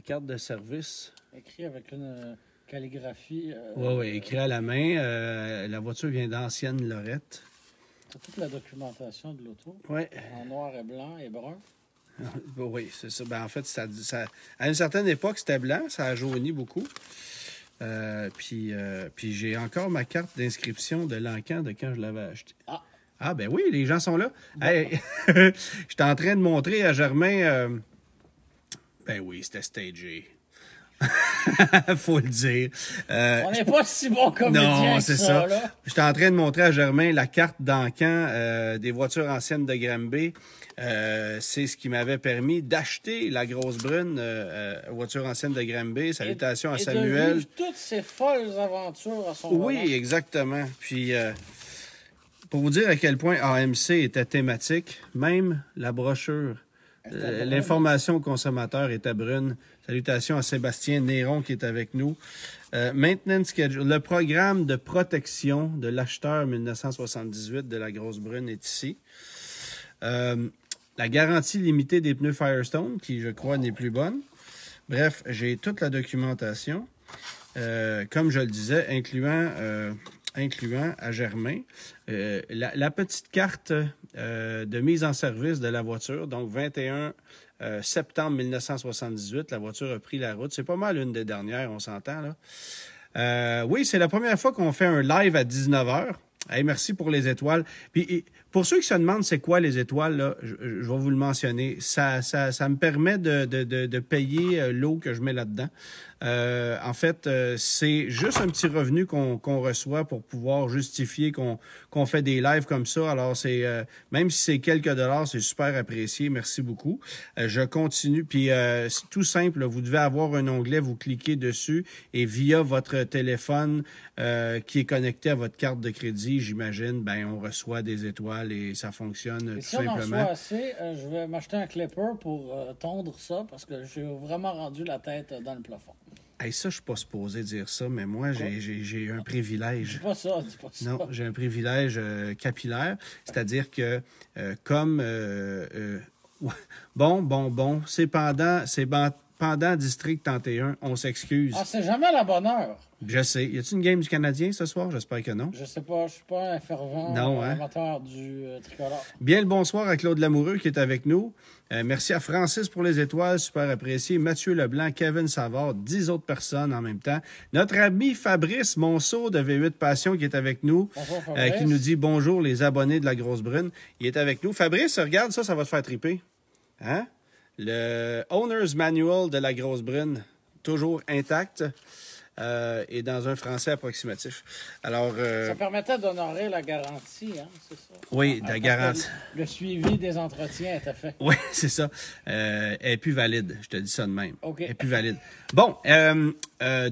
carte de service. Écrit avec une euh, calligraphie. oui, euh, oui, écrit à la main. Euh, la voiture vient d'ancienne Lorette. toute la documentation de l'auto. Oui. En noir et blanc et brun. oui, c'est ça. Ben, en fait, ça, ça, à une certaine époque, c'était blanc. Ça a jauni beaucoup. puis, puis j'ai encore ma carte d'inscription de l'encan de quand je l'avais acheté. Ah. ah. ben oui, les gens sont là. je Hey, en train de montrer à Germain ben oui, c'était stagé. Faut le dire. Euh, on n'est pas si bon comédien non, c'est ça. J'étais en train de montrer à Germain la carte d'encan euh, des voitures anciennes de Granby. Euh, c'est ce qui m'avait permis d'acheter la grosse brune voiture ancienne de Granby. Salutations à Samuel. Et toutes ces folles aventures à son Oui, exactement. Puis pour vous dire à quel point AMC était thématique, même la brochure euh, l'information au consommateur est à Brune. Salutations à Sébastien Néron qui est avec nous. Maintenant, euh, maintenance schedule. Le programme de protection de l'acheteur 1978 de la Grosse Brune est ici. Euh, la garantie limitée des pneus Firestone, qui je crois n'est plus bonne. Bref, j'ai toute la documentation. comme je le disais, incluant incluant à Germain. Euh, la, petite carte euh, de mise en service de la voiture, donc 21 euh, septembre 1978, la voiture a pris la route. C'est pas mal une des dernières, on s'entend là. oui, c'est la première fois qu'on fait un live à 19h. merci pour les étoiles. Puis pour ceux qui se demandent c'est quoi les étoiles, là, je, vais vous le mentionner. Ça, ça, ça me permet de, de, de, payer euh, l'eau que je mets là-dedans. Euh, en fait, euh, c'est juste un petit revenu qu'on reçoit pour pouvoir justifier qu'on fait des lives comme ça. Alors, c'est même si c'est quelques dollars, c'est super apprécié. Merci beaucoup. je continue. Puis, c'est tout simple. Vous devez avoir un onglet, vous cliquez dessus et via votre téléphone qui est connecté à votre carte de crédit, j'imagine, ben on reçoit des étoiles et ça fonctionne si simplement. Si assez, euh, je vais m'acheter un clipper pour euh, tondre ça parce que j'ai vraiment rendu la tête euh, dans le plafond. Hey, ça, je suis pas supposé dire ça, mais moi, j'ai un privilège. Dis pas ça, dis pas ça. Non, j'ai un privilège capillaire, c'est-à-dire que comme bon, bon, bon, cependant, c'est ben, pendant District 31. On s'excuse. Ah, c'est jamais la bonne heure. Je sais. Y a-t-il une game du Canadien ce soir? J'espère que non. Je sais pas. Je suis pas un fervent hein? amateur du euh, tricolore. Bien le bonsoir à Claude Lamoureux qui est avec nous. Euh, merci à Francis pour les étoiles. Super apprécié. Mathieu Leblanc, Kevin Savard, dix autres personnes en même temps. Notre ami Fabrice Monceau de V8 Passion qui est avec nous. Euh, Fabrice. qui nous dit bonjour les abonnés de la Grosse Brune. Il est avec nous. Fabrice, regarde ça, ça va te faire triper. Hein? Le Owner's Manual de la Grosse Brune, toujours intact. Euh, et dans un français approximatif. Alors, euh, Ça permettait d'honorer la garantie, hein, c'est ça? Oui, ah, la garantie. Le, suivi des entretiens est fait. Oui, c'est ça. Euh, est plus valide, je te dis ça de même. est plus valide. Bon,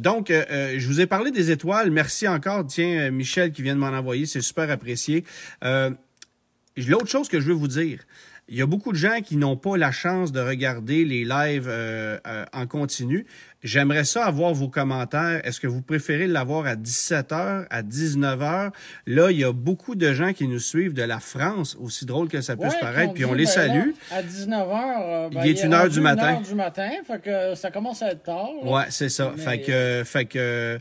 donc, je vous ai parlé des étoiles. Merci encore, tiens, Michel qui vient de m'en envoyer, c'est super apprécié. L'autre chose que je veux vous dire, il y a beaucoup de gens qui n'ont pas la chance de regarder les lives euh, euh, en continu. J'aimerais ça avoir vos commentaires. Est-ce que vous préférez l'avoir à 17h, à 19h? Là, il y a beaucoup de gens qui nous suivent de la France, aussi drôle que ça puisse paraître, puis on les ben salue. à 19h, euh, il, ben, est une heure du matin. Une heure du matin, ça commence à être tard. Ouais, c'est ça. Fait que... Fait que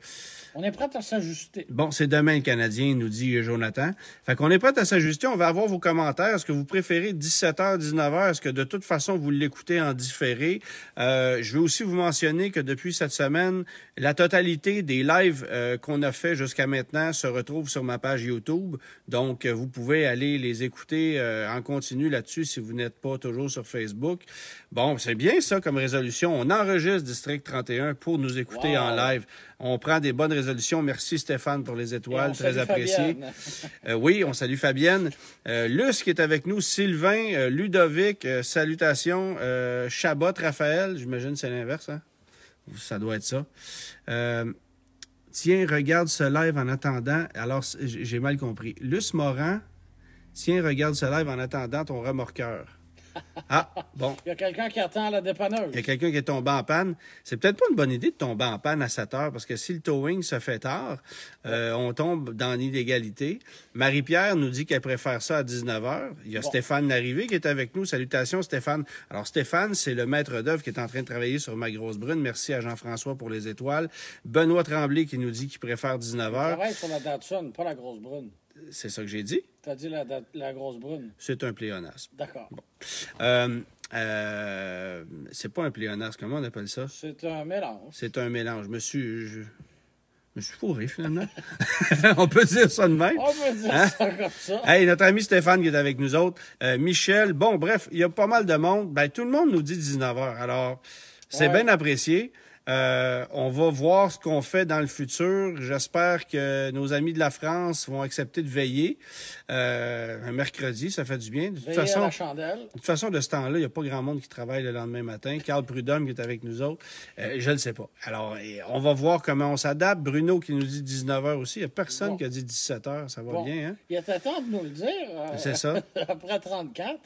on est prêt à s'ajuster. Bon, c'est demain le Canadien, nous dit euh, Jonathan. Fait qu'on est prêt à s'ajuster. On va avoir vos commentaires. Est-ce que vous préférez 17h, 19h? Est-ce que de toute façon, vous l'écoutez en différé? Euh, je veux aussi vous mentionner que depuis cette semaine, la totalité des lives euh, qu'on a fait jusqu'à maintenant se retrouve sur ma page YouTube. Donc, vous pouvez aller les écouter en continu là-dessus si vous n'êtes pas toujours sur Facebook. Bon, c'est bien ça comme résolution. On enregistre District 31 pour nous écouter en live. On prend des bonnes résolutions. Merci Stéphane pour les étoiles, très apprécié. Euh, oui, on salue Fabienne. Euh, Luce qui est avec nous, Sylvain, euh, Ludovic, salutations. Chabot, Raphaël, j'imagine c'est l'inverse. Hein? Ça doit être ça. tiens, regarde ce live en attendant. Alors, j'ai mal compris. Luce Morin, tiens, regarde ce live en attendant ton remorqueur. Ah, bon. Il y a quelqu'un qui attend la dépanneuse. Il y a quelqu'un qui est tombé en panne. C'est peut-être pas une bonne idée de tomber en panne à 7 heures parce que si le towing se fait tard, euh, on tombe dans l'illégalité. Marie-Pierre nous dit qu'elle préfère ça à 19 heures. Il y a Stéphane Larrivé qui est avec nous. Salutations, Stéphane. Alors, Stéphane, c'est le maître d'œuvre qui est en train de travailler sur ma grosse brune. Merci à Jean-François pour les étoiles. Benoît Tremblay qui nous dit qu'il préfère 19 heures. pas la grosse brune. C'est ça que j'ai dit? C'est-à-dire la, grosse brune. C'est un pléonasme. D'accord. Euh, euh, c'est pas un pléonasme, comment on appelle ça? C'est un mélange. C'est un mélange. Monsieur, je me suis fourré, finalement. on peut dire ça de même. On peut dire hein? ça comme ça. Hey, notre ami Stéphane qui est avec nous autres. Euh, Michel, bon, bref, il y a pas mal de monde. Ben, tout le monde nous dit 19h. Alors, c'est bien apprécié. Euh, on va voir ce qu'on fait dans le futur. J'espère que nos amis de la France vont accepter de veiller. Euh, un mercredi, ça fait du bien. De toute, façon, la chandelle. de toute façon, de ce temps-là, il n'y a pas grand monde qui travaille le lendemain matin. Carl Prudhomme qui est avec nous autres, euh, je ne sais pas. Alors, on va voir comment on s'adapte. Bruno qui nous dit 19h aussi. Il n'y a personne qui a dit 17h. Ça va bien, hein? Il y a de nous le dire. C'est ça. Après 34.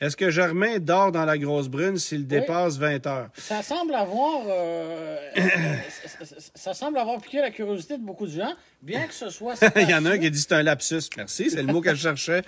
Est-ce que Germain dort dans la grosse brune s'il dépasse 20 heures? Ça semble avoir. Euh, ça, semble avoir piqué la curiosité de beaucoup de gens, bien que ce soit. Il y en a un qui dit c'est un lapsus. Merci, c'est le mot qu'elle cherchait.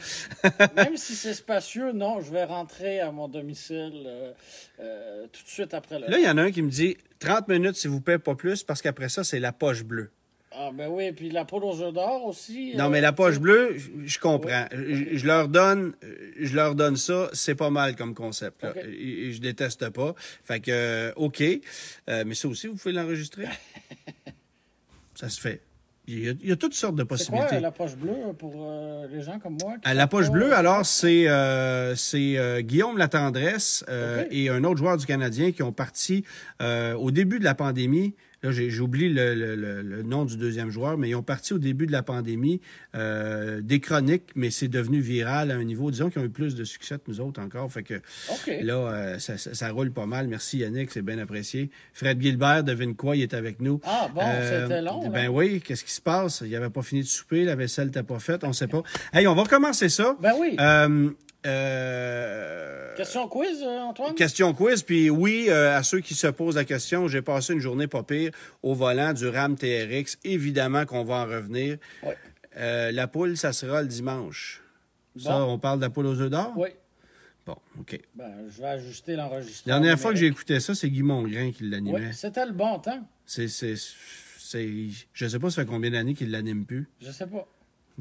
Même si c'est spacieux, non, je vais rentrer à mon domicile euh, euh, tout de suite après le. Là, il y en a un qui me dit 30 minutes, s'il vous plaît, pas plus, parce qu'après ça, c'est la poche bleue. Ah, ben oui, puis la peau aux d'or aussi. Non, euh, mais la poche bleue, je comprends. Je, leur donne, je leur donne ça, c'est pas mal comme concept. Je, déteste pas. Fait que, euh, OK. Euh, mais ça aussi, vous pouvez l'enregistrer. ça se fait. Il y, a, toutes sortes de possibilités. C'est quoi la poche bleue pour les gens comme moi? Ah, la poche bleue, alors, c'est c'est Guillaume Latendresse et un autre joueur du Canadien qui ont parti au début de la pandémie Là, j'oublie le, le, nom du deuxième joueur, mais ils ont parti au début de la pandémie euh, des chroniques, mais c'est devenu viral à un niveau, disons, qu'ils ont eu plus de succès que nous autres encore. Fait que là, euh, ça, roule pas mal. Merci Yannick, c'est bien apprécié. Fred Gilbert, devine quoi, il est avec nous. Ah bon, euh, c'était long. Ben oui, qu'est-ce qui se passe? Il avait pas fini de souper, la vaisselle ta pas faite, on sait pas. hey, on va recommencer ça. Ben oui. Euh, question quiz, euh, Antoine? Question quiz, puis oui, euh, à ceux qui se posent la question, j'ai passé une journée pas pire au volant du RAM TRX. Évidemment qu'on va en revenir. la poule, ça sera le dimanche. Ça, on parle de la poule aux œufs d'or? Oui. Bon, OK. Ben, je vais ajuster l'enregistrement. La dernière fois que j'ai écouté ça, c'est Guy Mongrain qui l'animait. Oui, c'était le bon temps. C'est, c'est, Je sais pas, ça fait combien d'années qu'il l'anime plus. Je sais pas.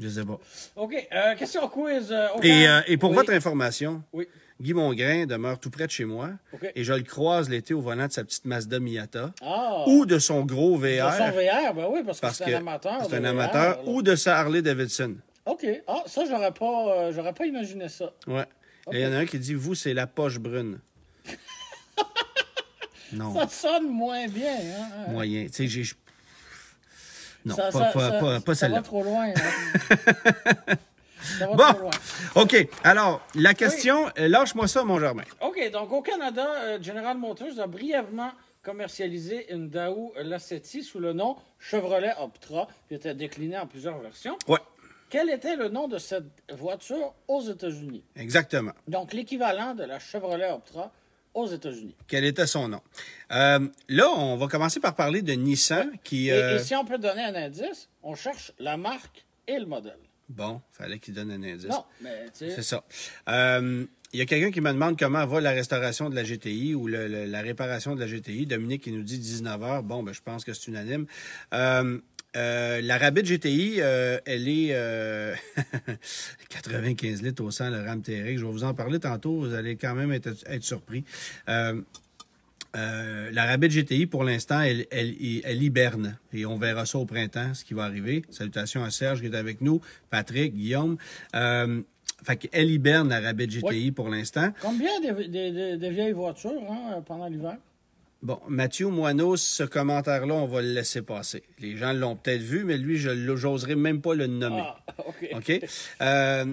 Je sais pas. OK. Euh, question quiz. Euh, euh, et, pour votre information, Guy Mongrain demeure tout près de chez moi et je le croise l'été au volant de sa petite Mazda Miata ah. ou de son gros VR. De son VR, ben oui, parce, que c'est un amateur. C'est un amateur ou de sa Harley Davidson. OK. Ah, ça, j'aurais pas, j'aurais pas imaginé ça. Ouais. Et il y en a un qui dit Vous, c'est la poche brune. non. Ça sonne moins bien. Hein. Moyen. Tu sais, non, pas, pas, Ça va trop loin. Hein. ça va trop loin. OK. Alors, la question, euh, lâche-moi ça, mon Germain. OK. Donc, au Canada, euh, General Motors a brièvement commercialisé une Daou Lacetti sous le nom Chevrolet Optra, qui était déclinée en plusieurs versions. Oui. Quel était le nom de cette voiture aux États-Unis? Exactement. Donc, l'équivalent de la Chevrolet Optra aux États-Unis. Quel était son nom? Euh, là, on va commencer par parler de Nissan qui... Et, euh, si on peut donner un indice, on cherche la marque et le modèle. Bon, fallait qu'il donne un indice. Non, mais tu sais… C'est ça. Il euh, y a quelqu'un qui me demande comment va la restauration de la GTI ou la réparation de la GTI. Dominique qui nous dit 19h. Bon, ben, je pense que c'est unanime. Euh, la Rabbit GTI, euh, elle est 95 euh, litres au 100, le RAM TRX. Je vais vous en parler tantôt, vous allez quand même être, surpris. Euh, euh la Rabbit GTI, pour l'instant, elle, hiberne. Et on verra ça au printemps, ce qui va arriver. Salutations à Serge qui est avec nous, Patrick, Guillaume. Elle hiberne, la Rabbit GTI, pour l'instant. Combien de, vieilles voitures hein, pendant l'hiver? Bon, Mathieu Moineau, ce commentaire-là, on va le laisser passer. Les gens l'ont peut-être vu, mais lui, je n'oserais même pas le nommer. Ah, OK. Euh,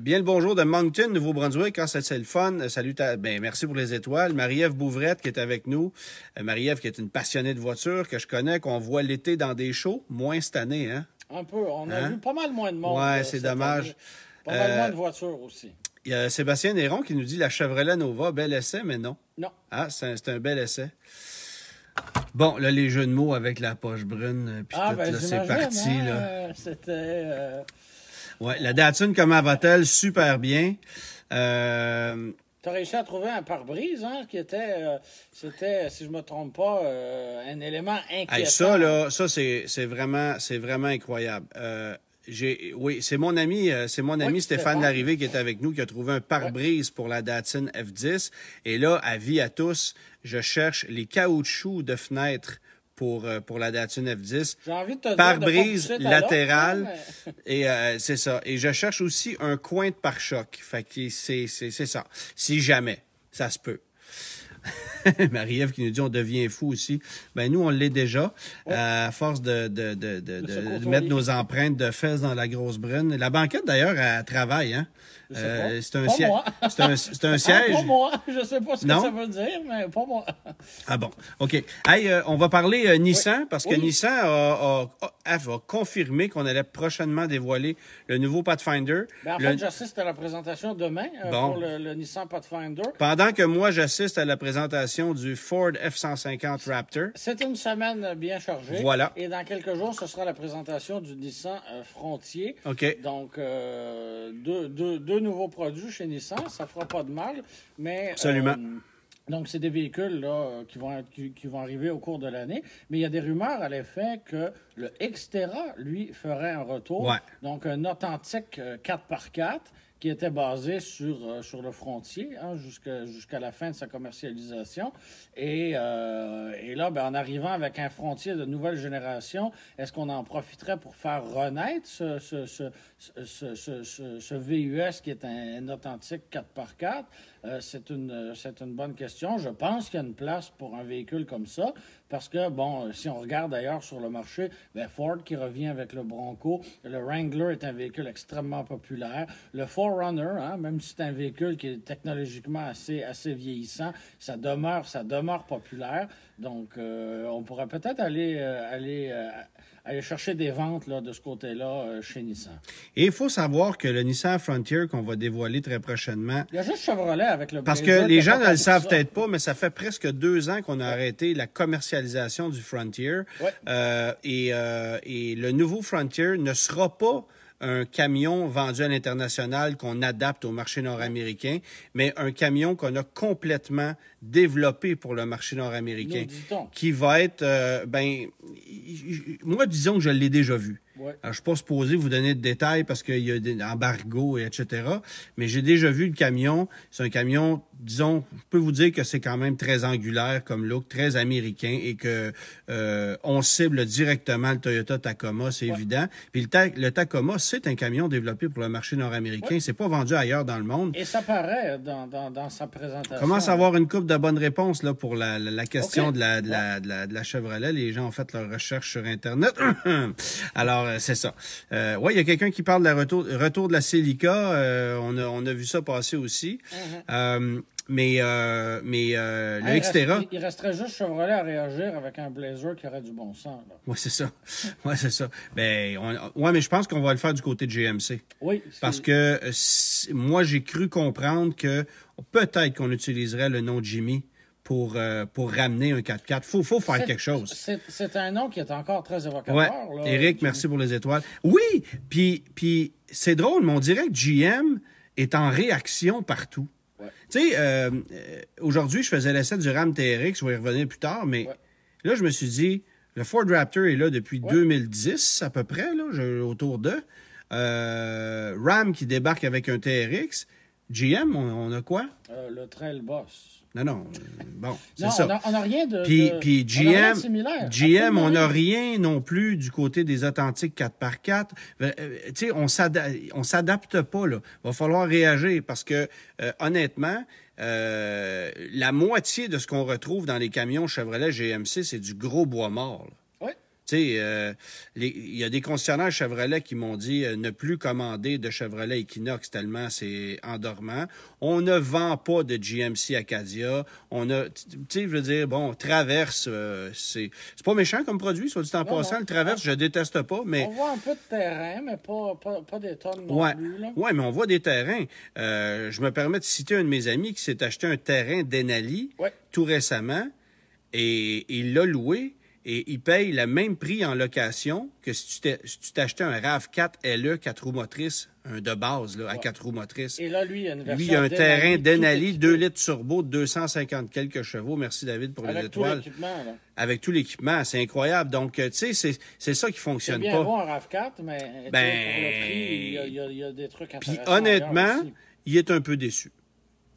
bien le bonjour de Moncton, Nouveau-Brunswick. Quand ah, c'est le fun. Salut à... ben, merci pour les étoiles. Marie-Ève Bouvrette qui est avec nous. Euh, Marie-Ève qui est une passionnée de voiture que je connais, qu'on voit l'été dans des shows, moins cette année. Hein? Un peu. On a hein? vu pas mal moins de monde. Ouais, euh, c'est dommage. Pas mal moins de voitures aussi. Il y a Sébastien Néron qui nous dit la Chevrolet Nova, bel essai, mais non. Non. Ah, c'est un, bel essai. Bon, là, les jeux de mots avec la poche brune, euh, puis ah, tout, ben, là, c'est parti. Hein, là. c'était. Euh, ouais, la Datsun, comment va-t-elle? Super bien. Euh... Tu réussi à trouver un pare-brise, hein, qui était, euh, c'était, si je me trompe pas, un élément inquiétant. ça, là, ça, c'est, vraiment, vraiment incroyable oui, c'est mon ami, euh, c'est mon ami Stéphane Larrivé qui est avec nous, qui a trouvé un pare-brise pour la Datsun F10. Et là, avis à tous, je cherche les caoutchoucs de fenêtres pour, euh, pour la Datsun F10. Pare-brise latérale. Hein, et euh, c'est ça. Et je cherche aussi un coin de pare-choc. Fait que c'est, c'est, c'est ça. Si jamais, ça se peut. Marie-Ève qui nous dit on devient fou aussi. Ben nous, on l'est déjà. Oh. Euh, à force de, de, de, de, de mettre nos empreintes de fesses dans la grosse brune. La banquette, d'ailleurs, elle travaille, hein? c'est un, C'est un, un hein, siège. Ah, moi. Je sais pas ce que ça veut dire, mais pas moi. Ah bon. OK. Euh, on va parler euh, Nissan parce que Nissan a, a, a, confirmé qu'on allait prochainement dévoiler le nouveau Pathfinder. Ben, en fait, j'assiste à la présentation demain euh, pour le, Nissan Pathfinder. Pendant que moi, j'assiste à la présentation du Ford F-150 Raptor. C'est une semaine bien chargée. Voilà. Et dans quelques jours, ce sera la présentation du Nissan Frontier. OK. Donc, deux, deux, deux nouveaux produits chez Nissan, ça fera pas de mal, mais... Absolument. Euh, donc, c'est des véhicules là, qui, vont, qui, vont arriver au cours de l'année. Mais il y a des rumeurs à l'effet que le Xterra, lui, ferait un retour. Donc, un authentique 4x4 euh, qui était basé sur, euh, sur le frontier hein, jusqu'à la fin de sa commercialisation. Et, là, ben, en arrivant avec un frontier de nouvelle génération, est-ce qu'on en profiterait pour faire renaître ce, ce, VUS qui est un, authentique 4x4? Euh, c'est une, euh, une bonne question. Je pense qu'il y a une place pour un véhicule comme ça parce que, bon, euh, si on regarde d'ailleurs sur le marché, ben, Ford qui revient avec le Bronco, le Wrangler est un véhicule extrêmement populaire. Le Forerunner, hein, même si c'est un véhicule qui est technologiquement assez, assez vieillissant, ça demeure, ça demeure populaire. Donc, on pourrait peut-être aller, aller aller chercher des ventes là, de ce côté-là euh, chez Nissan. Et il faut savoir que le Nissan Frontier qu'on va dévoiler très prochainement. Il y a juste Chevrolet avec le. Parce que les gens ne le savent peut-être pas, mais ça fait presque deux ans qu'on a arrêté la commercialisation du Frontier. Euh, et, euh, et le nouveau Frontier ne sera pas un camion vendu à l'international qu'on adapte au marché nord-américain, mais un camion qu'on a complètement développé pour le marché nord-américain, qui va être, euh, ben, moi disons que je l'ai déjà vu. Ouais. Alors, je suis pas supposé vous donner de détails parce qu'il y a des embargos, et etc. Mais j'ai déjà vu le camion. C'est un camion, disons, je peux vous dire que c'est quand même très angulaire comme look, très américain et que euh, on cible directement le Toyota Tacoma, c'est évident. Puis le, Tacoma, c'est un camion développé pour le marché nord-américain. Ce C'est pas vendu ailleurs dans le monde. Et ça paraît dans, sa présentation. Commence à hein. avoir une coupe de bonnes réponses là, pour la, question de, la, de, de la Chevrolet. Les gens ont fait leur recherche sur Internet. Alors, euh, c'est ça. Euh, oui, il y a quelqu'un qui parle de la retour, retour de la silica. Euh, on, a, vu ça passer aussi. Mm-hmm. mais mais le il il resterait juste Chevrolet à réagir avec un Blazer qui aurait du bon sens. Oui, c'est ça. Oui, c'est ça. Ben, ouais, mais je pense qu'on va le faire du côté de GMC. Oui. Parce que moi, j'ai cru comprendre que peut-être qu'on utiliserait le nom Jimmy euh, pour, ramener un 4x4. Faut, faut faire quelque chose. C'est un nom qui est encore très évocateur. Eric, merci pour les étoiles. Oui, puis, c'est drôle, mais on dirait que GM est en réaction partout. Tu sais, euh, euh, aujourd'hui, je faisais l'essai du RAM TRX, je vais y revenir plus tard, mais là, je me suis dit, le Ford Raptor est là depuis 2010 à peu près, là, autour de. RAM qui débarque avec un TRX. GM, on, a quoi? le Trail Boss. Non, non. Bon, c'est ça. On n'a rien de. Puis, GM, on n'a rien non plus du côté des authentiques 4x4. Euh, euh, tu sais, on ne s'adapte pas, là. va falloir réagir parce que, euh, honnêtement, la moitié de ce qu'on retrouve dans les camions Chevrolet GMC, c'est du gros bois mort. Tu euh, il y a des concessionnaires Chevrolet qui m'ont dit euh, ne plus commander de Chevrolet Equinox tellement c'est endormant. On ne vend pas de GMC Acadia. On a, tu sais, je veux dire, bon, Traverse, euh, c'est pas méchant comme produit, soit dit en passant. Le Traverse, je déteste pas, mais... On voit un peu de terrain, mais pas, des tonnes Oui, mais on voit des terrains. je me permets de citer un de mes amis qui s'est acheté un terrain d'Enali tout récemment et il l'a loué et il paye le même prix en location que si tu t'achetais un RAV4 LE 4 roues motrices, un de base là, à 4 roues motrices. Et là, lui, il y a une version Lui, il a un terrain Denali 2 litres turbo 250 quelques chevaux. Merci David pour les étoiles. Avec tout l'équipement, c'est incroyable. Donc, euh, tu sais, c'est ça qui fonctionne bien bon un RAV4, mais pour le ben, prix, il y, a, des trucs intéressants. Puis honnêtement, il est un peu déçu.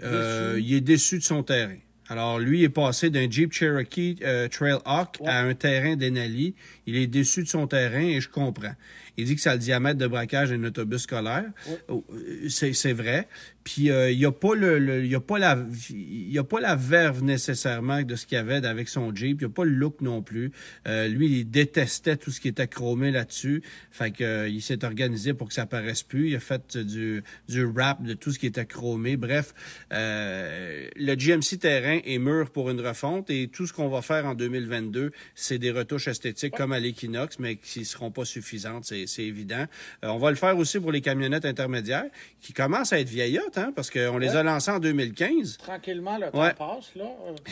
Euh, déçu. il est déçu de son terrain. Alors, lui est passé d'un Jeep Cherokee euh, Trailhawk à un terrain d'Enali. Il est déçu de son terrain et je comprends. Il dit que ça a le diamètre de braquage d'un autobus scolaire. Oh, euh, c'est vrai. Puis euh, il n'y a pas le, a pas la il y a pas la verve nécessairement de ce qu'il y avait avec son Jeep, il n'y a pas le look non plus. Euh, lui il détestait tout ce qui était chromé là-dessus. Fait que il s'est organisé pour que ça paraisse plus, il a fait du du rap de tout ce qui était chromé. Bref, le GMC terrain est mûr pour une refonte et tout ce qu'on va faire en 2022, c'est des retouches esthétiques comme à l'équinoxe, mais qui seront pas suffisantes, c'est évident. Euh, on va le faire aussi pour les camionnettes intermédiaires qui commencent à être vieillottes, hein, parce qu'on les a lancées en 2015. Tranquillement, le temps passe, là.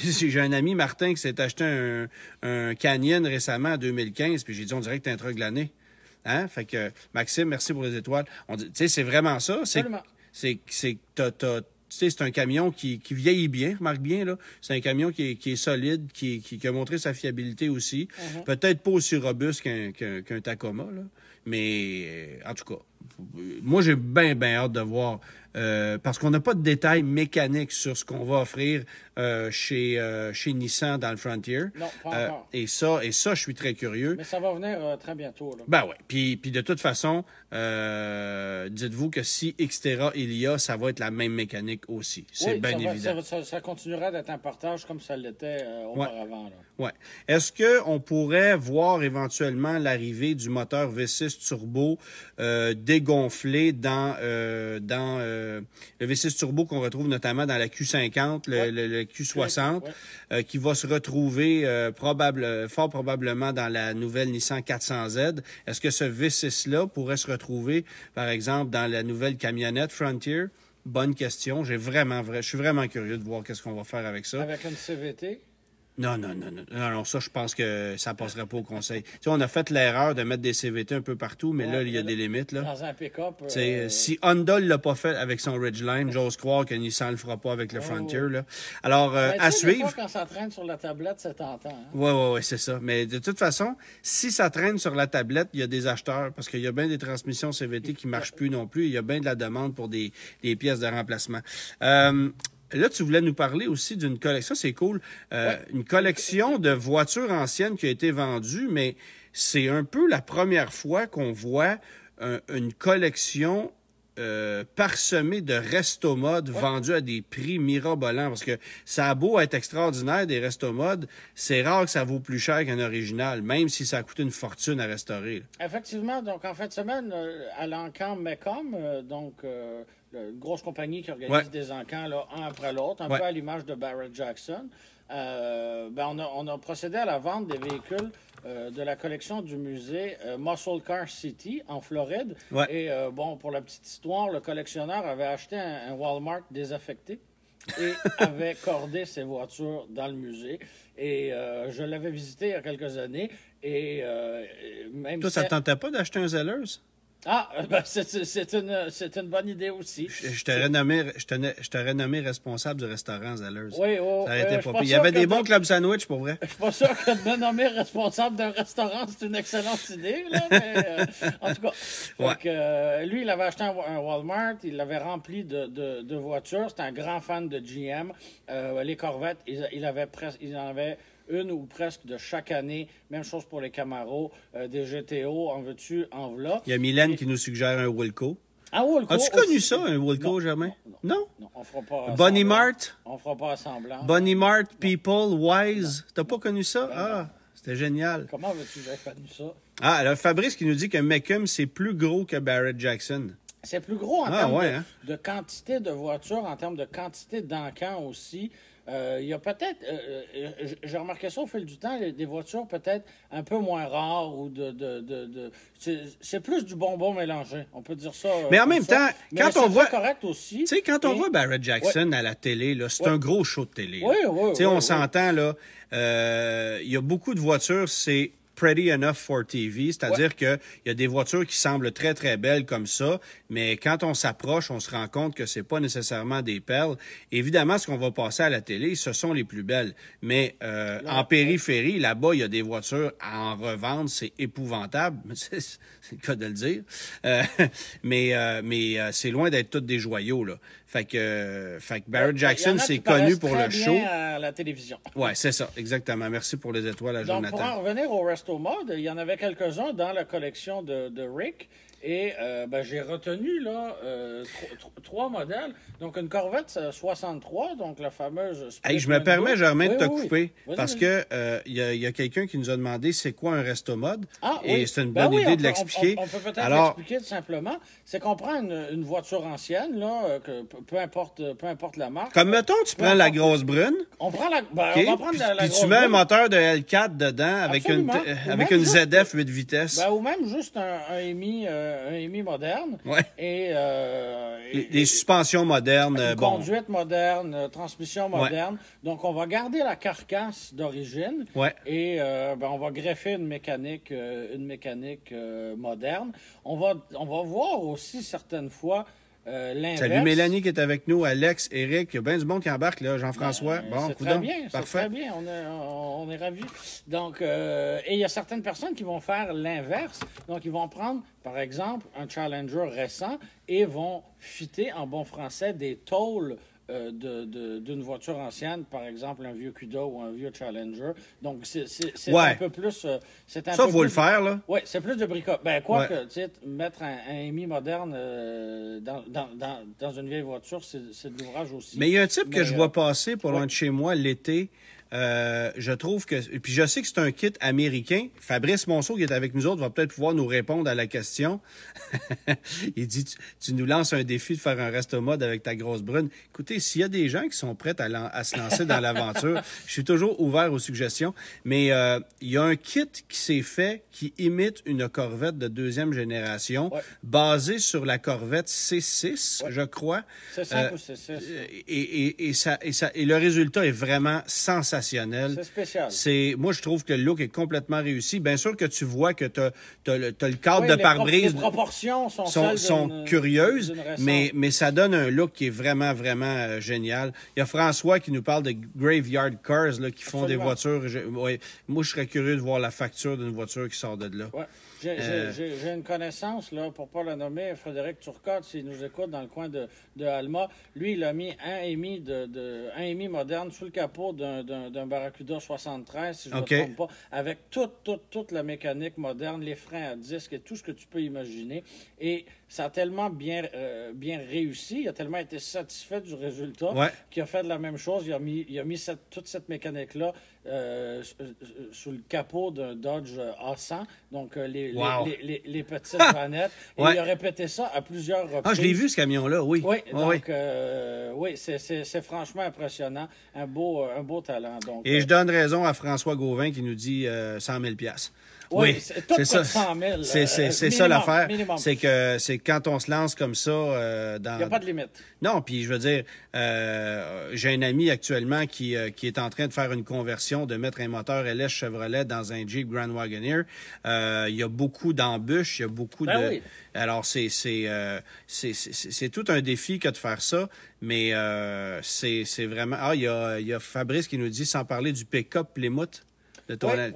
J'ai un ami, Martin, qui s'est acheté un, Canyon récemment en 2015, puis j'ai dit, on dirait que t'es un truc de l'année. Hein? que, Maxime, merci pour les étoiles. Tu c'est vraiment ça. C'est c'est c'est un camion qui, qui, vieillit bien, marque bien, là. C'est un camion qui est, solide, qui, qui, a montré sa fiabilité aussi. Mm-hmm. Peut-être pas aussi robuste qu'un Tacoma, là. Mais euh, en tout cas, moi j'ai bien, bien hâte de voir euh, parce qu'on n'a pas de détails mécaniques sur ce qu'on va offrir euh, chez, euh, chez Nissan dans le Frontier. Non, pas encore. et, ça, et ça, je suis très curieux. Mais ça va venir très bientôt. Là. Ben oui. Puis, puis de toute façon, dites-vous que si Xterra il y a, ça va être la même mécanique aussi. C'est bien ça évident. Ça, ça continuera d'être un partage comme ça l'était auparavant. Oui. Ouais. Est-ce qu'on pourrait voir éventuellement l'arrivée du moteur V6 turbo dégonflé dans, dans euh, le, V6 turbo qu'on retrouve notamment dans la Q50, le, Q60, euh, qui va se retrouver euh, fort probablement dans la nouvelle Nissan 400Z. Est-ce que ce V6-là pourrait se retrouver, par exemple, dans la nouvelle camionnette Frontier? Bonne question. J'ai vraiment, je suis vraiment curieux de voir qu'est-ce qu'on va faire avec ça. Avec une CVT? Non, non, non, non, non, ça, je pense que ça passerait pas au conseil. Tu sais, on a fait l'erreur de mettre des CVT un peu partout, mais là, il y a des limites. Là. Dans un pick-up. Euh, si Honda l'a pas fait avec son Ridgeline, j'ose croire que Nissan le fera pas avec le oh. Frontier. Là. Alors, euh, ben, à suivre. Fois, quand ça traîne sur la tablette, c'est tentant. Oui, oui, oui, c'est ça. Mais de toute façon, si ça traîne sur la tablette, il y a des acheteurs, parce qu'il y a bien des transmissions CVT qui marchent plus non plus. Il y a bien de la demande pour des, des pièces de remplacement. Euh, là, tu voulais nous parler aussi d'une collection, c'est cool, euh, une collection de voitures anciennes qui a été vendue, mais c'est un peu la première fois qu'on voit une collection euh, parsemée de restomodes vendus à des prix mirabolants. Parce que ça a beau être extraordinaire, des restomodes, c'est rare que ça vaut plus cher qu'un original, même si ça a coûté une fortune à restaurer. Effectivement, donc en fin de semaine, euh, à l'encamp Mecom, donc une grosse compagnie qui organise des encans là, un après l'autre, un peu à l'image de Barrett Jackson. Euh, ben on, a, procédé à la vente des véhicules euh, de la collection du musée euh, Muscle Car City en Floride. Et bon, pour la petite histoire, le collectionneur avait acheté un, Walmart désaffecté et avait cordé ses voitures dans le musée. Et je l'avais visité il y a quelques années. Et, même Toi, ça ne tentait pas d'acheter un Zellers? Ah, ben c'est une, une, bonne idée aussi. Je, t'aurais nommé, responsable du restaurant Zellers. Oui, oh, Ça euh, Il y avait des bons clubs sandwich, pour vrai. Je suis pas sûr que de me nommer responsable d'un restaurant, c'est une excellente idée. Là, mais, euh, en tout cas, euh, lui, il avait acheté un, Walmart, il l'avait rempli de, de, voitures. C'était un grand fan de GM. les Corvettes, il, avait presque... Il en avait une ou presque de chaque année. Même chose pour les Camaro, euh, des GTO, en veux-tu, en Il y a Mylène qui nous suggère un Wilco. Ah, Wilco. As-tu connu ça, un Wilco, Germain? Non, non. on fera pas. Bonnie Mart? On fera pas semblant. Bonnie Mart, People, Wise. T'as pas connu ça? ah, c'était génial. Comment veux-tu que connu ça? Ah, le Fabrice qui nous dit que Mecum, c'est plus gros que Barrett Jackson. C'est plus gros en ah, termes hein? de, quantité de voitures, en termes de quantité d'encans aussi. Euh, il y a peut-être, euh, euh, j'ai remarqué ça au fil du temps, des voitures peut-être un peu moins rares ou de. de, de, c'est plus du bonbon mélangé, on peut dire ça. Mais en même temps, quand on voit. Tu quand on voit Barrett Jackson à la télé, c'est un gros show de télé. on s'entend, là. Il y a beaucoup de voitures, c'est pretty enough for TV, c'est-à-dire qu'il que y a des voitures qui semblent très très belles comme ça, mais quand on s'approche, on se rend compte que ce n'est pas nécessairement des perles. Évidemment, ce qu'on va passer à la télé, ce sont les plus belles, mais euh, en périphérie, là-bas, il y a des voitures à en revendre, c'est épouvantable, c'est le cas de le dire. Euh, mais euh, mais c'est loin d'être toutes des joyaux là. Fait que, fait ben, Barrett ben, Jackson, c'est connu pour le show. Bien à la télévision. Ouais, c'est ça, exactement. Merci pour les étoiles à Donc, Pour en revenir au Resto Mode, il y en avait quelques-uns dans la collection de, de Rick. Et euh, ben, j'ai retenu là euh, trois modèles. Donc une Corvette 63, donc la fameuse. Hey, je me permets, Germain, de te couper parce que euh, il y a, quelqu'un qui nous a demandé c'est quoi un resto mode. Ah, et c'est une ben bonne idée de l'expliquer. On, peut peut-être Alors... l'expliquer simplement. C'est qu'on prend une, voiture ancienne là, que peu importe, peu importe la marque. Comme mettons, tu prends la grosse brune. On prend la. Ben, va prendre la, puis tu mets un moteur de L4 dedans avec une avec une ZF 8 vitesses. Ben, ou même juste un, un EMI un EMI moderne. Euh, et, les, suspensions modernes. Euh, conduite moderne, euh, transmission moderne. Donc, on va garder la carcasse d'origine. Et ben, on va greffer une mécanique, une mécanique moderne. On va, on va voir aussi certaines fois euh, Salut Mélanie qui est avec nous, Alex, Eric, il y a bien du monde qui embarque, là, Jean-François. Ben, bon, c'est très bien, Très bien, on, est ravis. Donc, euh, et il y a certaines personnes qui vont faire l'inverse. Donc, ils vont prendre, par exemple, un Challenger récent et vont fitter en bon français des tôles euh, d'une voiture ancienne, par exemple un vieux Cuda ou un vieux Challenger. Donc, c'est un peu plus. Euh, c'est ça, vous le faire, là. Oui, c'est plus de bricolage. Ben, quoi que, tu sais, mettre un, un MI moderne euh, dans, dans, dans, dans, une vieille voiture, c'est de l'ouvrage aussi. Mais il y a un type que je euh, vois passer pour loin chez moi l'été. Euh, je trouve que. Puis je sais que c'est un kit américain. Fabrice Monceau, qui est avec nous autres, va peut-être pouvoir nous répondre à la question. Il dit tu, nous lances un défi de faire un resto mode avec ta grosse brune. Écoutez, s'il y a des gens qui sont prêts à, se lancer dans l'aventure, je suis toujours ouvert aux suggestions. Mais euh, il y a un kit qui s'est fait qui imite une Corvette de deuxième génération, basée sur la Corvette C6, je crois. C5 euh, ou C6. Et, ça, et, ça, et le résultat est vraiment sensationnel. C'est spécial. moi, je trouve que le look est complètement réussi. Bien sûr que tu vois que tu as, le cadre de pare-brise. Les proportions sont, curieuses, mais, ça donne un look qui est vraiment, vraiment euh, génial. Il y a François qui nous parle de Graveyard Cars là, qui font des voitures. moi, je serais curieux de voir la facture d'une voiture qui sort de là. Euh, j'ai une connaissance, là, pour ne pas la nommer, Frédéric Turcotte, s'il nous écoute dans le coin de, de Alma. Lui, il a mis un EMI de, de un moderne sous le capot d'un Barracuda 73, si je ne me trompe pas, avec toute, toute, toute la mécanique moderne, les freins à disque et tout ce que tu peux imaginer. Et ça a tellement bien, euh, bien réussi, il a tellement été satisfait du résultat qu'il a fait de la même chose. Il a mis, il a mis toute cette mécanique-là euh, euh, sous le capot d'un Dodge A100, donc les, les, les, petites planètes. il a répété ça à plusieurs reprises. Ah, je l'ai vu ce camion-là, oui. Oui, donc, oui, oui c'est franchement impressionnant. Un beau, un beau talent. Donc, Et je donne raison à François Gauvin qui nous dit 100 000 oui, euh, c'est ça. C'est ça l'affaire. C'est que c'est quand on se lance comme ça euh, dans. Il n'y a pas de limite. Non, puis je veux dire, euh, j'ai un ami actuellement qui, est en train de faire une conversion, de mettre un moteur LS Chevrolet dans un Jeep Grand Wagoneer. il y a beaucoup d'embûches, il y a beaucoup ben de. Oui. Alors c'est c'est tout un défi que de faire ça, mais c'est vraiment. Ah, il y a, il y a Fabrice qui nous dit sans parler du pick-up Plymouth. Euh,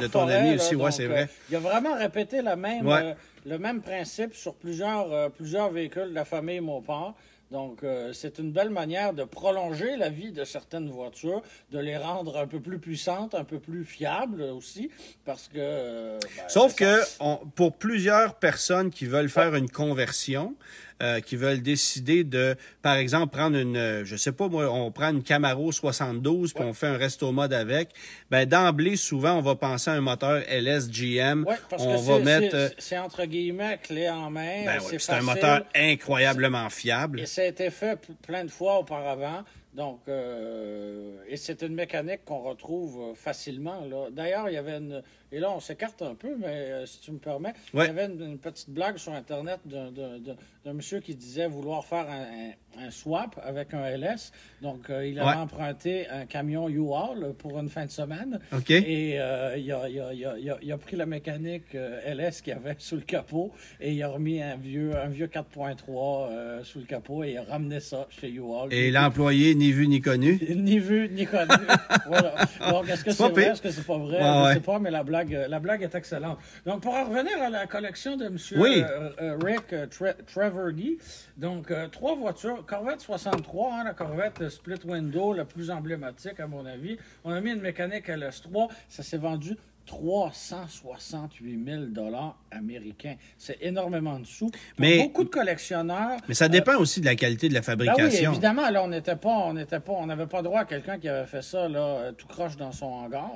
de ton, ami aussi, oui, c'est euh, vrai. il a vraiment répété la même, euh, le même principe sur plusieurs, plusieurs véhicules de la famille père. Donc, c'est une belle manière de prolonger la vie de certaines voitures, de les rendre un peu plus puissantes, un peu plus fiables aussi, parce que... Ben, Sauf que pour plusieurs personnes qui veulent faire une conversion, euh, qui veulent décider de, par exemple, prendre une, euh, je sais pas moi, on prend une Camaro 72 puis on fait un resto mode avec, ben d'emblée souvent on va penser à un moteur LSGM. Oui, parce on que va mettre. Euh, c'est entre guillemets clé en main. Ben c'est un moteur incroyablement fiable. Et ça a été fait plein de fois auparavant. Donc, et c'est une mécanique qu'on retrouve facilement. D'ailleurs, il y avait une, et là, on s'écarte un peu, mais euh, si tu me permets, il y avait une, petite blague sur Internet d'un monsieur qui disait vouloir faire un, swap avec un LS. Donc, euh, il avait emprunté un camion U-Haul pour une fin de semaine. OK. Et euh, il, a, il, a, il, a, il, a, pris la mécanique LS qu'il avait sous le capot et il a remis un vieux, un vieux 4.3 sous le capot et il a ramené ça chez U-Haul. Et l'employé, ni vu ni connu. Ni vu ni connu. voilà. Donc, est-ce que c'est vrai, est-ce que c'est pas vrai? Je ne sais pas, mais la blague euh, la blague est excellente. Donc, pour en revenir à la collection de M. Euh, euh, Rick Trevor Guy, donc trois voitures, Corvette 63, hein, la Corvette split window la plus emblématique à mon avis. On a mis une mécanique LS3, ça s'est vendu 368 000 dollars américains. C'est énormément de sous. Pour beaucoup de collectionneurs. Mais ça dépend euh, aussi de la qualité de la ben fabrication. oui, évidemment, là, on n'était pas, on n'était pas, on n'avait pas droit à quelqu'un qui avait fait ça là, euh, tout croche dans son hangar.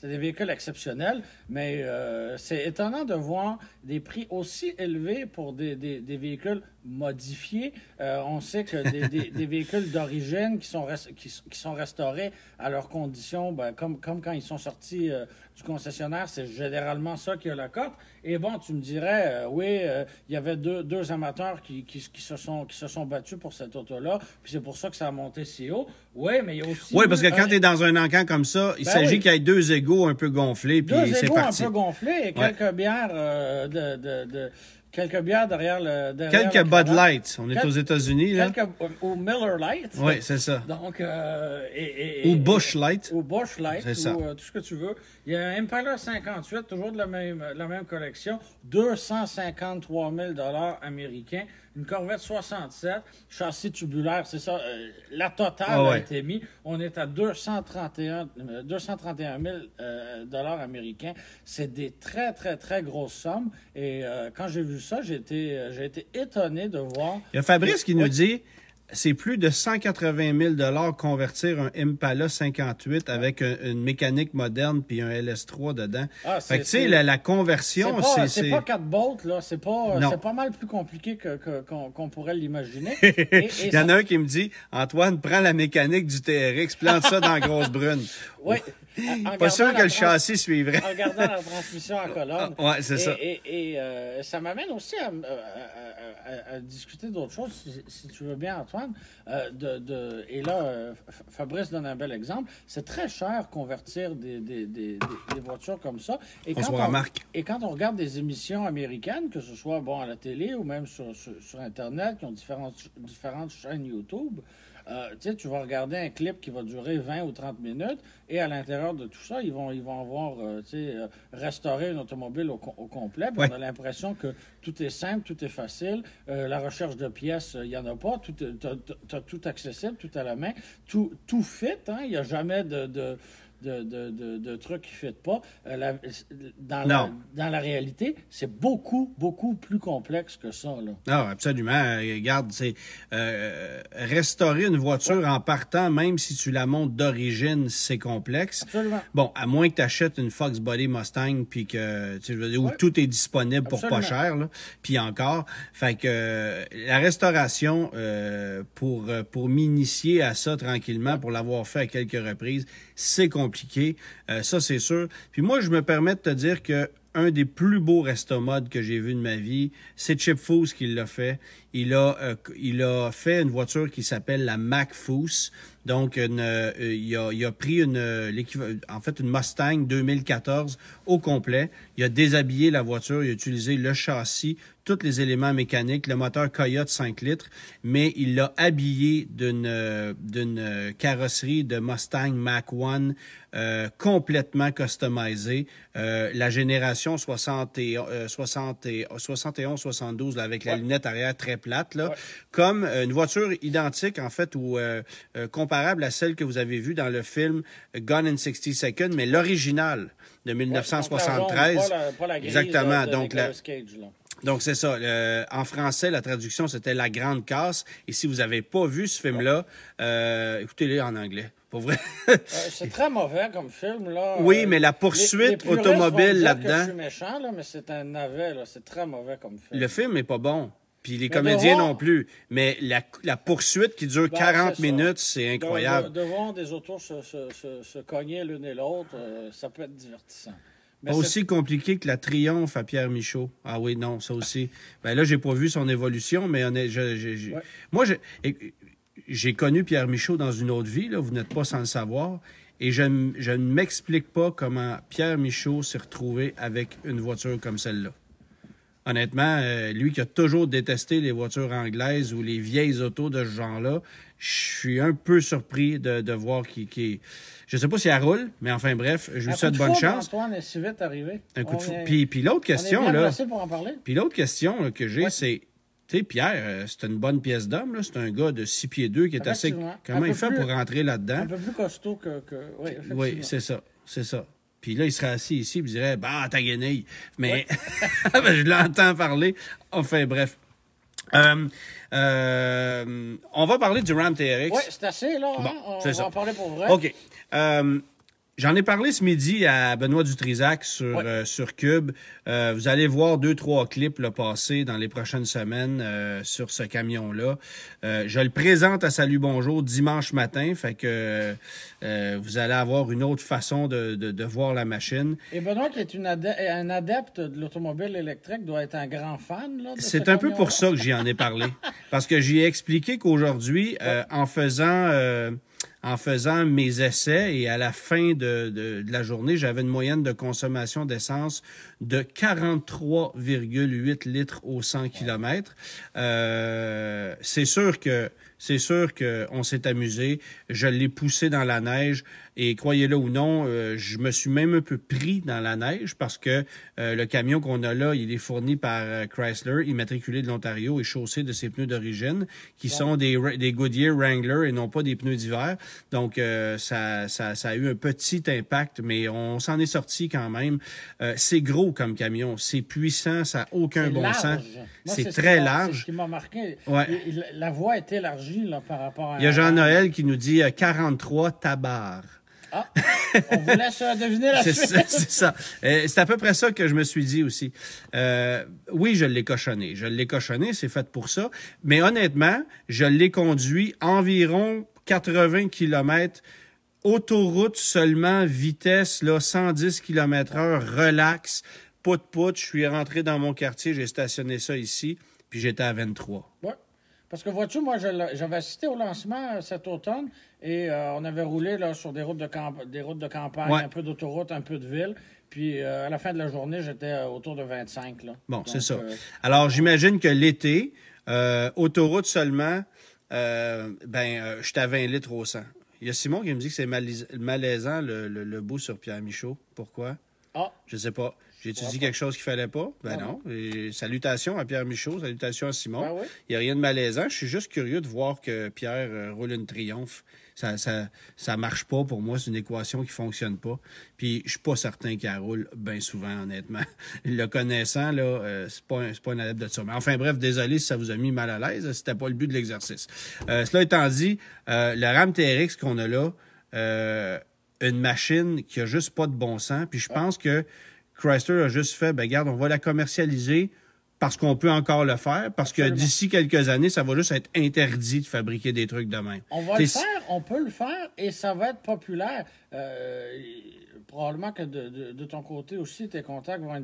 C'est des véhicules exceptionnels, mais euh, c'est étonnant de voir des prix aussi élevés pour des véhicules modifiés. Euh, on sait que des, des, véhicules d'origine qui, sont qui, sont restaurés à leurs conditions, ben, comme, comme quand ils sont sortis euh, du concessionnaire, c'est généralement ça qui a la cote. Et bon, tu me dirais, euh, oui, il y avait deux, deux amateurs qui, qui, se sont, qui se sont battus pour cette auto-là, puis c'est pour ça que ça a monté si haut. Oui, mais il y a aussi... Oui, parce que quand tu es dans un encan comme ça, il ben s'agit qu'il y ait deux égaux un peu gonflés, puis c'est Deux égaux un peu gonflés et quelques bières de, de, de Quelques bières derrière le. quelques Bud Lights. On est aux États-Unis, Quelques, euh, ou Miller Lights. Oui, c'est ça. Donc, euh, ou Bush Light. Ou Bush Light. C'est ça. Ou euh, tout ce que tu veux. Il y a un Impala 58, toujours de la même, la même collection. 253 000 américains une Corvette 67, châssis tubulaire, c'est ça, euh, la totale a été mise. On est à 231, 000 euh, euh, américains. C'est des très, très, très grosses sommes. Et quand j'ai vu ça, j'ai été étonné de voir. Il y a Fabrice qui nous dit c'est plus de 180 000 convertir un Impala 58 avec une mécanique moderne puis un LS3 dedans. Ah, fait que tu sais, la, conversion, c'est... C'est pas 4 bolts, là. C'est pas, euh, pas mal plus compliqué qu'on que, pourrait l'imaginer. Il y en a un qui me dit, Antoine, prends la mécanique du TRX, plante ça dans grosse brune. Oui. En, pas sûr que le châssis suivrait. en regardant la transmission en colonne. c'est ça. Et, euh, ça m'amène aussi à, discuter d'autres choses, si, tu veux bien, Antoine. Euh, de, et là, Fabrice donne un bel exemple. C'est très cher convertir des, voitures comme ça. Et on quand se on, Et quand on regarde des émissions américaines, que ce soit bon à la télé ou même sur, Internet, qui ont différentes, différentes chaînes YouTube, euh, tu vas regarder un clip qui va durer 20 ou 30 minutes, et à l'intérieur de tout ça, ils vont, ils vont avoir, euh, euh, restauré une automobile au, complet. On a l'impression que tout est simple, tout est facile. la recherche de pièces, il n'y en a pas. Tu as, tout accessible, tout à la main. Tout, tout fit, hein, Il n'y a jamais de de, de, de, de trucs qui ne pas. Euh, dans, la, dans, la, réalité, c'est beaucoup, beaucoup plus complexe que ça. Là. Non, ah, absolument. Euh, regarde, c'est euh, restaurer une voiture en partant, même si tu la montes d'origine, c'est complexe. Bon, à moins que tu achètes une Fox Body Mustang puis que tu où tout est disponible pour pas cher, puis encore. Fait que la restauration, pour, pour m'initier à ça tranquillement, pour l'avoir fait à quelques reprises, c'est compliqué. Euh, ça, c'est sûr. Puis moi, je me permets de te dire que un des plus beaux restomodes que j'ai vu de ma vie, c'est Chip Foose qui l'a fait. Il a, euh, il a fait une voiture qui s'appelle la Mac Foose. Donc, euh, il, a, il, a, pris une, en fait une Mustang 2014 au complet. Il a déshabillé la voiture, il a utilisé le châssis tous les éléments mécaniques, le moteur Coyote 5 litres, mais il l'a habillé d'une euh, euh, carrosserie de Mustang Mach 1 euh, complètement customisée. la génération 71 72 avec la lunette arrière très plate là, comme une voiture identique en fait ou comparable à celle que vous avez vue dans le film Gone in 60 Seconds mais l'original de 1973. Exactement. donc donc, c'est ça. Euh, en français, la traduction, c'était La Grande Casse. Et si vous n'avez pas vu ce film-là, euh, écoutez-le en anglais. Euh, c'est très mauvais comme film, là. Oui, mais la poursuite automobile là-dedans. Je suis méchant, là, mais c'est un navet, là. C'est très mauvais comme film. Le film n'est pas bon. Puis les comédiens non plus. Mais la, poursuite qui dure 40 ben, minutes, c'est incroyable. De, des autos se, se cogner l'une et l'autre, ça peut être divertissant. Pas aussi compliqué que la triomphe à Pierre Michaud. Ah oui, non, ça ben. aussi. ben là, j'ai pas vu son évolution, mais on est, moi, j'ai connu Pierre Michaud dans une autre vie, là, vous n'êtes pas sans le savoir, et je, ne m'explique pas comment Pierre Michaud s'est retrouvé avec une voiture comme celle-là. Honnêtement, euh, lui qui a toujours détesté les voitures anglaises ou les vieilles autos de ce genre-là, je suis un peu surpris de, voir qu'il... est... Je ne sais pas si elle roule, mais enfin bref, je vous souhaite bonne chance. Antoine Un coup de fou. Puis, l'autre question, là. l'autre question que j'ai, c'est. Tu sais, Pierre, euh, c'est une bonne pièce d'homme. C'est un gars de 6 pieds 2 qui est assez. Comment il fait pour rentrer là-dedans? Un peu plus costaud que. Oui, c'est ça. C'est ça. Puis là, il serait assis ici et dirait Bah, ta gagné! » Mais ben, je l'entends parler. Enfin, bref. Euh, euh, on va parler du Ram TRX. Oui, c'est assez, là. Bon, hein. On va en parler pour vrai. OK. Euh, J'en ai parlé ce midi à Benoît Dutrisac sur, euh, sur Cube. Euh, vous allez voir deux, trois clips le passer dans les prochaines semaines euh, sur ce camion-là. je le présente à Salut Bonjour dimanche matin, fait que vous allez avoir une autre façon de, de, de, voir la machine. Et Benoît, qui est un adepte de l'automobile électrique, doit être un grand fan. C'est un peu pour ça que j'y en ai parlé. parce que j'y ai expliqué qu'aujourd'hui, en faisant en faisant mes essais et à la fin de, la journée, j'avais une moyenne de consommation d'essence de 43,8 litres au 100 km. Euh, c'est sûr que c'est sûr qu'on s'est amusé. Je l'ai poussé dans la neige et croyez-le ou non, euh, je me suis même un peu pris dans la neige parce que euh, le camion qu'on a là, il est fourni par Chrysler, immatriculé de l'Ontario et chaussé de ses pneus d'origine qui sont des, des Goodyear Wrangler et non pas des pneus d'hiver. Donc, euh, ça, ça, a eu un petit impact, mais on s'en est sorti quand même. Euh, c'est gros comme camion, c'est puissant, ça n'a aucun bon sens. C'est très large. ce qui m'a marqué. la voie est élargie là, par rapport à... Il y a Jean-Noël qui nous dit 43 euh, tabards. Ah, on vous laisse deviner la suite. C'est ça. C'est à peu près ça que je me suis dit aussi. oui, je l'ai cochonné. Je l'ai cochonné, c'est fait pour ça. Mais honnêtement, je l'ai conduit environ 80 km. Autoroute seulement, vitesse là, 110 km heure, relax, pout pout. Je suis rentré dans mon quartier, j'ai stationné ça ici, puis j'étais à 23. Oui, Parce que vois-tu, moi, j'avais assisté au lancement euh, cet automne et euh, on avait roulé là, sur des routes de, des routes de campagne, un peu d'autoroute, un peu de ville. Puis euh, à la fin de la journée, j'étais autour de 25. Là. Bon, c'est ça. Alors, j'imagine que l'été, autoroute seulement, euh, ben, euh, je suis à 20 litres au 100. Il y a Simon qui me dit que c'est malaisant le, bout sur Pierre Michaud. Pourquoi? Ah. Je sais pas. J'ai-tu quelque chose qu'il fallait pas? Ben ah. non. salutations à Pierre Michaud, salutations à Simon. Ben Il n'y a rien de malaisant. Je suis juste curieux de voir que Pierre euh, roule une triomphe. Ça, ça, ça marche pas pour moi. C'est une équation qui fonctionne pas. Puis je suis pas certain qu'elle roule bien souvent, honnêtement. Le connaissant, là, euh, c'est pas, un, pas adepte de ça. Mais enfin bref, désolé si ça vous a mis mal à l'aise. Ce n'était pas le but de l'exercice. Euh, cela étant dit, euh, le RAM TRX qu'on a là, une machine qui a juste pas de bon sens. Puis je pense que Chrysler a juste fait, ben garde, on va la commercialiser parce qu'on peut encore le faire, parce que d'ici quelques années, ça va juste être interdit de fabriquer des trucs de On va le faire, on peut le faire et ça va être populaire. Euh, probablement que de, de, ton côté aussi, tes contacts vont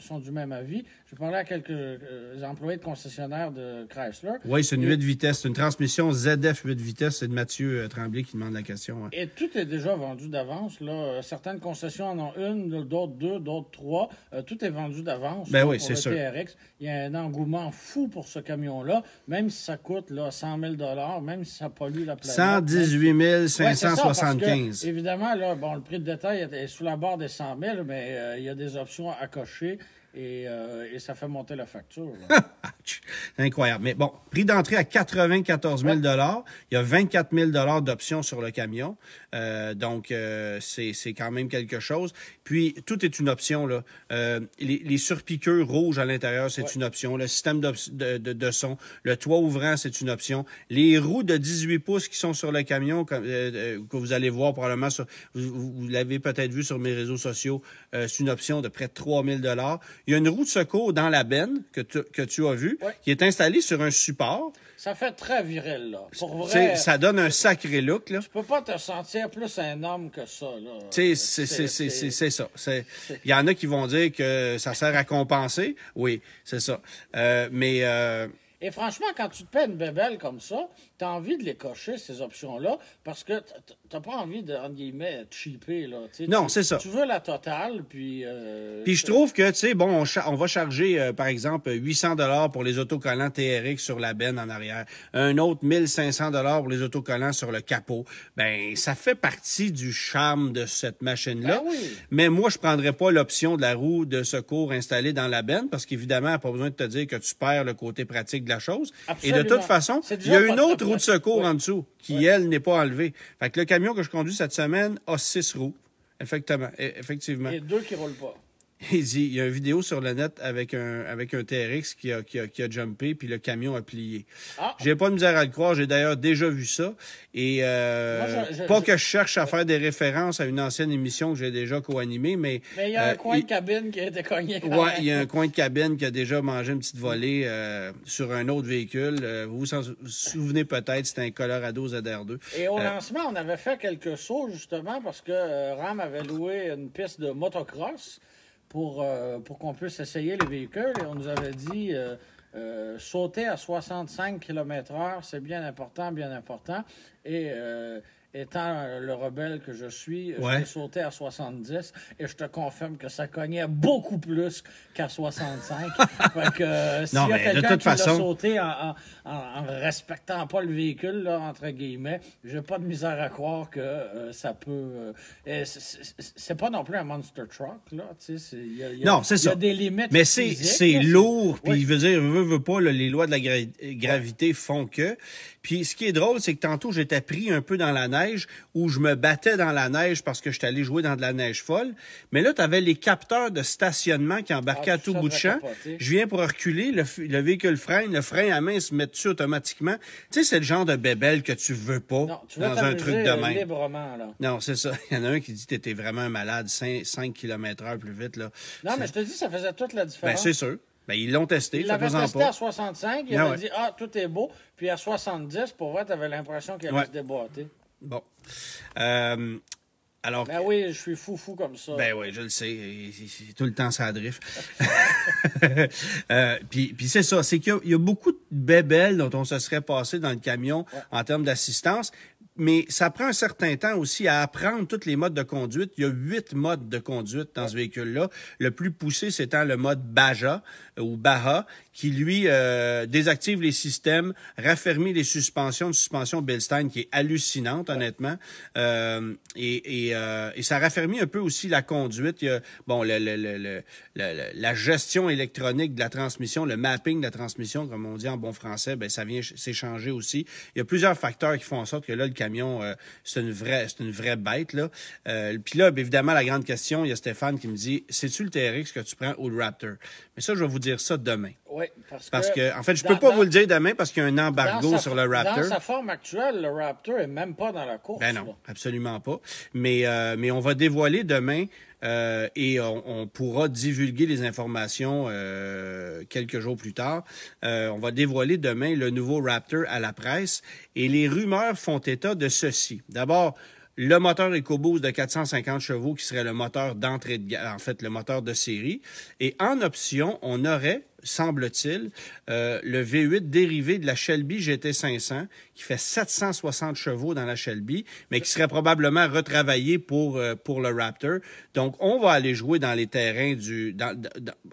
sont du même avis. Je parlais à quelques euh, employés de concessionnaires de Chrysler. Oui, c'est une 8 vitesses, une transmission ZF 8 vitesses. C'est de Mathieu euh, Tremblay qui demande la question. Hein. Et tout est déjà vendu d'avance. Certaines concessions en ont une, d'autres deux, d'autres trois. tout est vendu d'avance. Ben oui, c'est sûr. TRX. Il y a un engouement fou pour ce camion-là, même si ça coûte là, 100 000 même si ça pollue la planète. 118 575. Évidemment, là, bon, le prix de détail est sous la barre des 100 000, mais euh, il y a des options à cocher. Euh, et, ça fait monter la facture. Incroyable. Mais bon, prix d'entrée à 94 000 Il y a 24 000 d'options sur le camion. Euh, donc, euh, c'est quand même quelque chose. Puis, tout est une option. Là. les, les surpiqûres rouges à l'intérieur, c'est une option. Le système de, de, son, le toit ouvrant, c'est une option. Les roues de 18 pouces qui sont sur le camion, que vous allez voir probablement, sur, vous, vous l'avez peut-être vu sur mes réseaux sociaux, c'est une option de près de 3 000 il y a une roue de secours dans la benne que tu, que tu as vue, qui est installée sur un support. Ça fait très viril, là. Pour vrai. Ça donne un sacré look, là. Tu peux pas te sentir plus un homme que ça, là. C'est ça. Il y en a qui vont dire que ça sert à compenser. Oui, c'est ça. Euh, mais. Euh, et franchement, quand tu te paies une bébelle comme ça, tu as envie de les cocher, ces options-là, parce que tu pas envie de, entre guillemets, cheaper. Là, non, c'est ça. Tu veux la totale, puis. Euh, puis je trouve que, tu sais, bon, on, va charger, euh, par exemple, 800 pour les autocollants TRX sur la benne en arrière, un autre 1500 pour les autocollants sur le capot. Ben, ça fait partie du charme de cette machine-là. Ben Mais moi, je prendrais pas l'option de la roue de secours installée dans la benne, parce qu'évidemment, pas besoin de te dire que tu perds le côté pratique de chose. Et de toute façon, il y a une autre roue de secours en dessous qui, elle, n'est pas enlevée. Fait que le camion que je conduis cette semaine a six roues. Effectivement. Effectivement. Et deux qui roulent pas. Il il y a une vidéo sur le net avec un, avec un TRX qui a, jumpé, puis le camion a plié. Ah. J'ai pas de misère à le croire, j'ai d'ailleurs déjà vu ça. Et euh, pas que je cherche à faire des références à une ancienne émission que j'ai déjà co-animée, mais... Mais il y a un euh, coin de cabine qui a été cogné. il y a un coin de cabine qui a déjà mangé une petite volée euh, sur un autre véhicule. vous vous, souvenez peut-être, c'était un Colorado ZR2. Et au lancement, on avait fait quelques sauts, justement, parce que Ram avait loué une piste de motocross pour, euh, pour qu'on puisse essayer les véhicules. Et on nous avait dit euh, euh, sauter à 65 km/h, c'est bien important, bien important. Et étant euh, le rebelle que je suis, ouais. sauté à 70 et je te confirme que ça cognait beaucoup plus qu'à 65. fait que, euh, si y a quelqu'un qui façon. sauté en, en, respectant pas le véhicule, entre guillemets, j'ai pas de misère à croire que euh, ça peut. c'est pas non plus un monster truck, là. non, c'est ça. Il y a des limites. Mais c'est lourd, puis il veut dire, veut, veut pas, les lois de la gravité font que. Puis ce qui est drôle, c'est que tantôt, j'étais pris un peu dans la neige où je me battais dans la neige parce que j'étais allé jouer dans de la neige folle. Mais là, tu avais les capteurs de stationnement qui embarquaient ah, à tout bout de champ. Je viens pour reculer, le, véhicule freine, le frein à main se met dessus automatiquement. Tu sais, c'est le genre de bébelle que tu veux pas dans un truc de même. Non, c'est ça. Il y en a un qui dit que étais vraiment malade, 5, km heure plus vite. Là. Non, mais je te dis, ça faisait toute la ben, différence. Ben, c'est sûr. Ben, ils l'ont testé. Ils l'avaient testé à 65. Ils ah, dit, ah, tout est beau. Puis à 70, pour vrai, tu avais l'impression qu'il allait se déboîter. Bon. Euh, alors, ben oui, je suis fou fou comme ça. Ben oui, je le sais. tout le temps ça drift. Euh, puis, puis c'est ça, c'est qu'il y, a beaucoup de bébelles dont on se serait passé dans le camion en termes d'assistance mais ça prend un certain temps aussi à apprendre tous les modes de conduite. Il y a huit modes de conduite dans ce véhicule-là. Le plus poussé, c'est le mode Baja euh, ou Baja, qui lui euh, désactive les systèmes, raffermit les suspensions, une suspension Bilstein qui est hallucinante honnêtement, euh, et, et, euh, et, ça raffermit un peu aussi la conduite. Il y a, bon, le, le, la gestion électronique de la transmission, le mapping de la transmission, comme on dit en bon français, ben ça vient s'échanger aussi. Il y a plusieurs facteurs qui font en sorte que là le camion, euh, c'est une vraie, une vraie bête. Là. Euh, puis là, évidemment, la grande question, il y a Stéphane qui me dit C'est-tu le TRX que tu prends ou le Raptor? Mais ça, je vais vous dire ça demain. Oui, parce, que, En fait, je ne peux pas vous le dire demain parce qu'il y a un embargo sur le Raptor. Dans sa forme actuelle, le Raptor est même pas dans la course. Ben non, absolument pas. Euh, mais on va dévoiler demain euh, et on, pourra divulguer les informations euh, quelques jours plus tard. Euh, on va dévoiler demain le nouveau Raptor à la presse et les rumeurs font état de ceci. D'abord, le moteur EcoBoost de 450 chevaux qui serait le moteur d'entrée en fait le moteur de série et en option, on aurait semble-t-il, euh, le V8 dérivé de la Shelby GT500, qui fait 760 chevaux dans la Shelby, mais qui serait probablement retravaillé pour, euh, pour le Raptor. Donc, on va aller jouer dans les terrains du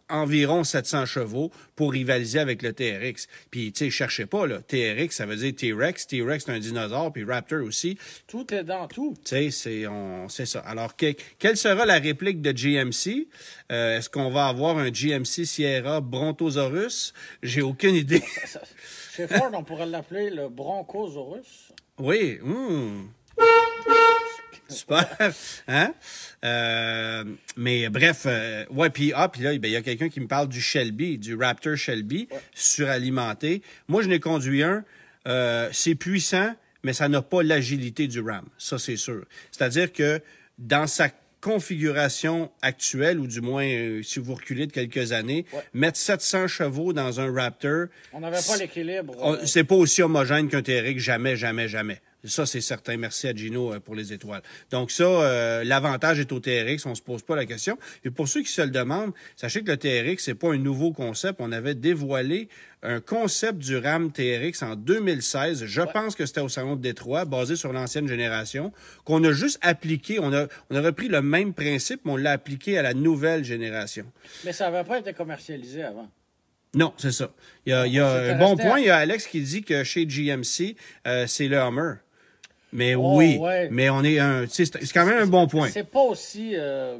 environ 700 chevaux pour rivaliser avec le TRX. Puis, tu sais, cherchez pas, là, TRX, ça veut dire T-Rex, T-Rex, c'est un dinosaure, puis Raptor aussi. Tout est dans tout. Tu sais, c'est ça. Alors, quelle sera la réplique de GMC? Euh, est-ce qu'on va avoir un GMC Sierra Brontosaurus? J'ai aucune idée. C'est fort, on pourrait l'appeler le Bronchosaurus. Oui. Hmm. Super. Hein? Euh, mais bref, euh, ouais, ah, là, ben, il y a quelqu'un qui me parle du Shelby, du Raptor Shelby, suralimenté. Moi, je n'ai conduit un. c'est puissant, mais ça n'a pas l'agilité du Ram. Ça, c'est sûr. C'est-à-dire que dans sa configuration actuelle, ou du moins, euh, si vous reculez de quelques années, mettre 700 chevaux dans un Raptor... On n'avait pas l'équilibre. Euh, c'est pas aussi homogène qu'un TRX, jamais, jamais, jamais. Ça, c'est certain. Merci à Gino euh, pour les étoiles. Donc ça, euh, l'avantage est au TRX, on ne se pose pas la question. Et pour ceux qui se le demandent, sachez que le TRX, c'est pas un nouveau concept. On avait dévoilé un concept du RAM TRX en 2016. Je pense que c'était au Salon de Détroit, basé sur l'ancienne génération, qu'on a juste appliqué, on a, on a repris le même principe, mais on l'a appliqué à la nouvelle génération. Mais ça n'avait pas été commercialisé avant. Non, c'est ça. Il y a, il y a ah, un bon point. Il y a Alex qui dit que chez GMC, euh, c'est le Hummer. Mais oh, oui, mais on est un. C'est quand même un bon point. C'est pas aussi. Euh,